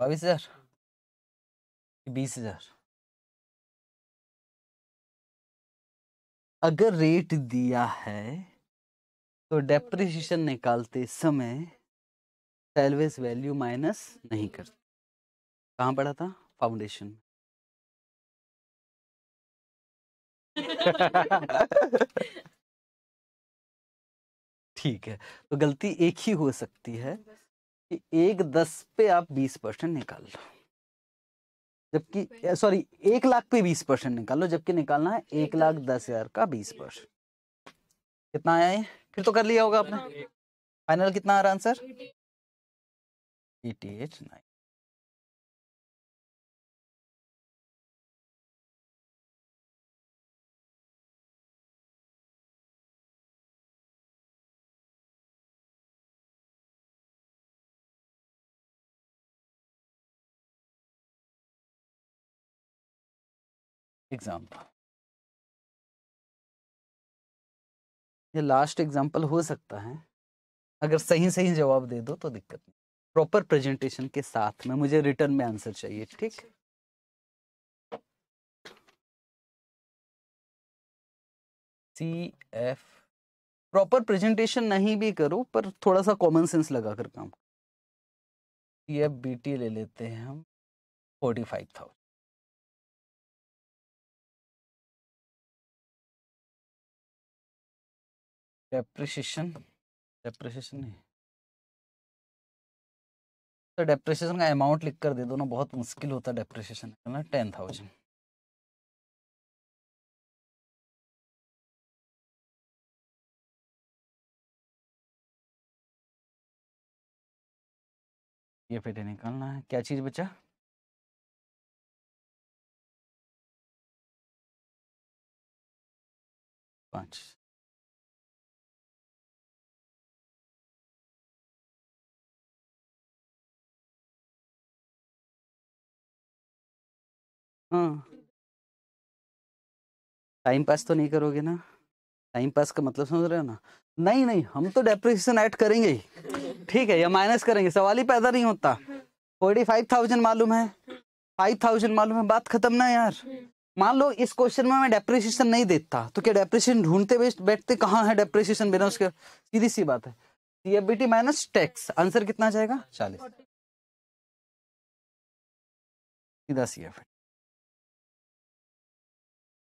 Speaker 1: बाईस हजार बीस हजार
Speaker 2: अगर रेट दिया है तो डेप्रिसिएशन निकालते समय सेलवेज वैल्यू माइनस नहीं करते कहाँ पढ़ा था फाउंडेशन ठीक है तो गलती एक ही हो सकती है कि एक दस पे आप बीस परसेंट निकाल लो जबकि सॉरी एक लाख पे बीस परसेंट निकाल लो जबकि निकालना है एक लाख दस हजार का बीस परसेंट कितना आया ये फिर तो कर लिया होगा आपने हाँ। फाइनल कितना आ रहा answer
Speaker 1: eighty eight nine example
Speaker 2: ये लास्ट एग्जाम्पल हो सकता है अगर सही सही जवाब दे दो तो दिक्कत नहीं प्रॉपर प्रेजेंटेशन के साथ में मुझे रिटर्न में आंसर चाहिए ठीक
Speaker 1: सी एफ
Speaker 2: प्रॉपर प्रेजेंटेशन नहीं भी करो पर थोड़ा सा कॉमन सेंस लगा कर काम सी एफ बी टी ले लेते हैं हम forty five thousand depreciation depreciation नहीं तो डेप्रिसिएशन का अमाउंट लिख कर दे दो ना बहुत मुश्किल होता है डेप्रिसिएशन करना टेन थाउजेंड
Speaker 1: ये फिर निकालना है क्या चीज़ बचा पाँच हाँ।
Speaker 2: टाइम पास तो नहीं करोगे ना? टाइम पास का मतलब समझ रहे हो ना? नहीं, नहीं हम तो डेप्रिसिएशन ऐड करेंगे ही। ठीक है या माइनस करेंगे सवाल ही पैदा नहीं होता। फोर्टी फाइव थाउजेंड मालूम है, फाइव थाउजेंड मालूम है बात खत्म ना यार। मान लो इस क्वेश्चन में मैं डेप्रिसिएशन नहीं देता तो क्या डेप्रिसिएशन ढूंढते बैठते कहाँ है डेप्रिसिएशन बिना उसके सीधी सी बात है सीएफबीटी माइनस टैक्स आंसर कितना जाएगा चालीस
Speaker 1: सीधा सीएफबीटी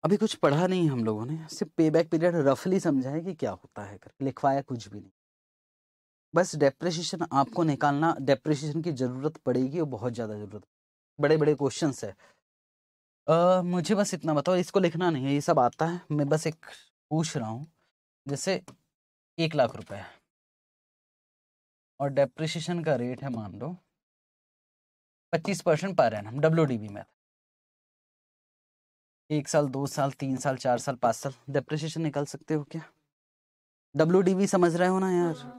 Speaker 2: अभी कुछ पढ़ा नहीं हम लोगों ने सिर्फ पे बैक पीरियड रफली समझा है कि क्या होता है करके लिखवाया कुछ भी नहीं बस डेप्रेशन आपको निकालना डेप्रेशन की ज़रूरत पड़ेगी और बहुत ज़्यादा ज़रूरत बड़े बड़े क्वेश्चन है आ, मुझे बस इतना बताओ इसको लिखना नहीं है ये सब आता है मैं बस एक पूछ रहा हूँ जैसे एक लाख रुपए और डेप्रिसिएशन का रेट है मान लो पच्चीस percent per annum W D B में एक साल दो साल तीन साल चार साल पाँच साल डेप्रिसिएशन निकाल सकते हो क्या डब्ल्यू समझ रहे हो ना यार हाँ।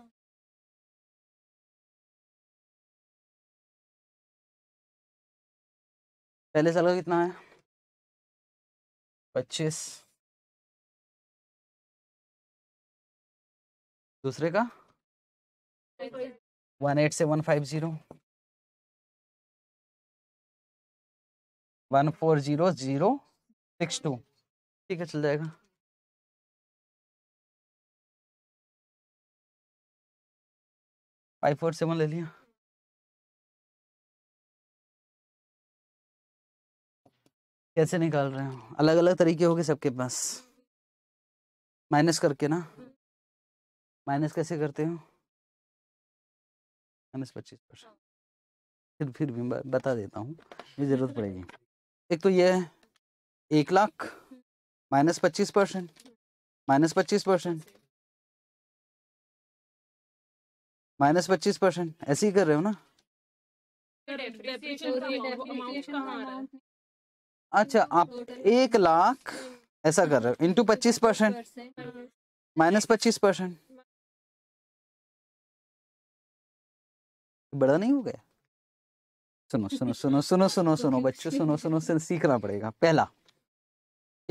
Speaker 1: पहले साल का कितना है पच्चीस दूसरे का वन एट से one five zero one four zero zero six two ठीक है चल जाएगा फाइव फोर सेवन ले लिया कैसे
Speaker 2: निकाल रहे हो अलग अलग तरीके हो गए सबके पास माइनस करके ना माइनस कैसे करते हो माइनस पच्चीस परसेंट फिर फिर भी बता देता हूँ ये ज़रूरत पड़ेगी एक तो ये है एक लाख माइनस पच्चीस परसेंट माइनस पच्चीस परसेंट माइनस पच्चीस परसेंट ऐसे ही कर रहे हो ना अच्छा आप एक लाख ऐसा कर रहे हो इंटू पच्चीस
Speaker 1: परसेंट
Speaker 2: माइनस पच्चीस परसेंट बड़ा नहीं हो गया सुनो सुनो सुनो सुनो सुनो सुनो बच्चों सुनो सुनो सीखना पड़ेगा पहला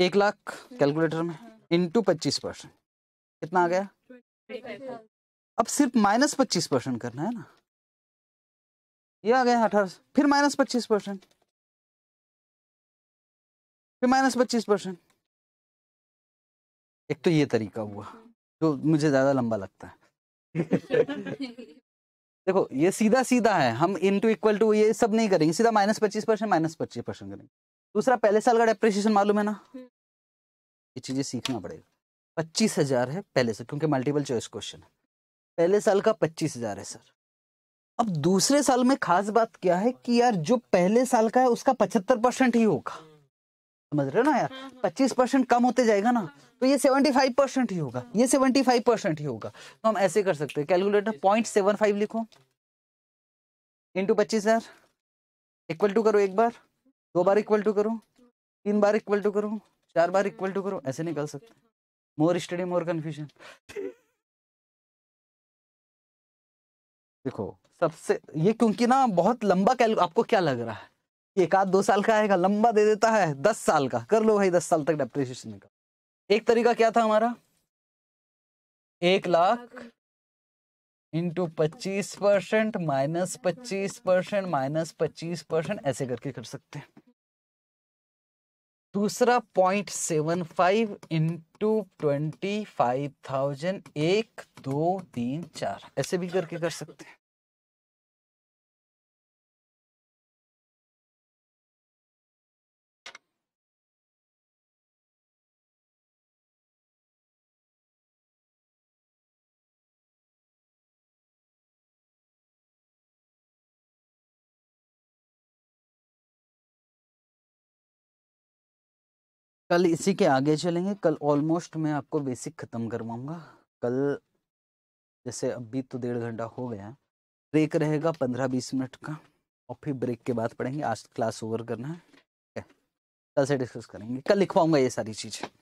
Speaker 2: एक लाख हम्म। कैलकुलेटर में इंटू हाँ। पच्चीस परसेंट कितना आ गया अब सिर्फ माइनस पच्चीस परसेंट करना है ना
Speaker 1: ये आ गया अठारह फिर माइनस पच्चीस परसेंट
Speaker 2: फिर माइनस पच्चीस परसेंट एक तो ये तरीका हुआ जो मुझे ज़्यादा लंबा लगता है देखो ये सीधा सीधा है हम इनटू इक्वल टू ये सब नहीं करेंगे सीधा माइनस पच्चीस परसेंट माइनस पच्चीस परसेंट करेंगे दूसरा पहले साल का डेप्रिसिएशन मालूम है ना
Speaker 1: हम्म। ये
Speaker 2: चीजें सीखना पड़ेगा पच्चीस हजार है पहले से क्योंकि मल्टीपल चॉइस क्वेश्चन है पहले साल का पच्चीस हजार है सर अब दूसरे साल में खास बात क्या है कि यार जो पहले साल का है उसका पचहत्तर परसेंट ही होगा समझ रहे हो ना यार हम्म, हम्म। पच्चीस परसेंट कम होते जाएगा ना तो ये सेवेंटी फाइव परसेंट ही होगा ये सेवेंटी फाइव परसेंट ही होगा तो हम ऐसे कर सकते हैं कैलकुलेटर पॉइंट सेवन फाइव लिखो इंटू पच्चीस हजार इक्वल टू करो एक बार दो बार इक्वल टू करो तीन बार इक्वल टू करो चार बार इक्वल टू करो ऐसे निकल सकते मोर स्टडी मोर कन्फ्यूजन देखो सबसे ये क्योंकि ना बहुत लंबा कैल आपको क्या लग रहा है एक आध दो साल का आएगा लंबा दे देता है दस साल का कर लो भाई दस साल तक डेप्रिसिएशन का एक तरीका क्या था हमारा एक लाख इंटू पच्चीस परसेंट माइनस पच्चीस परसेंट माइनस पच्चीस परसेंट ऐसे करके कर सकते हैं दूसरा point seven five into twenty five thousand एक दो तीन चार ऐसे भी करके कर सकते हैं कल इसी के आगे चलेंगे कल ऑलमोस्ट मैं आपको बेसिक ख़त्म करवाऊँगा कल जैसे अभी तो डेढ़ घंटा हो गया ब्रेक रहेगा पंद्रह बीस मिनट का और फिर ब्रेक के बाद पढ़ेंगे आज क्लास ओवर करना है कल से डिस्कस करेंगे कल लिखवाऊंगा ये सारी चीज़ें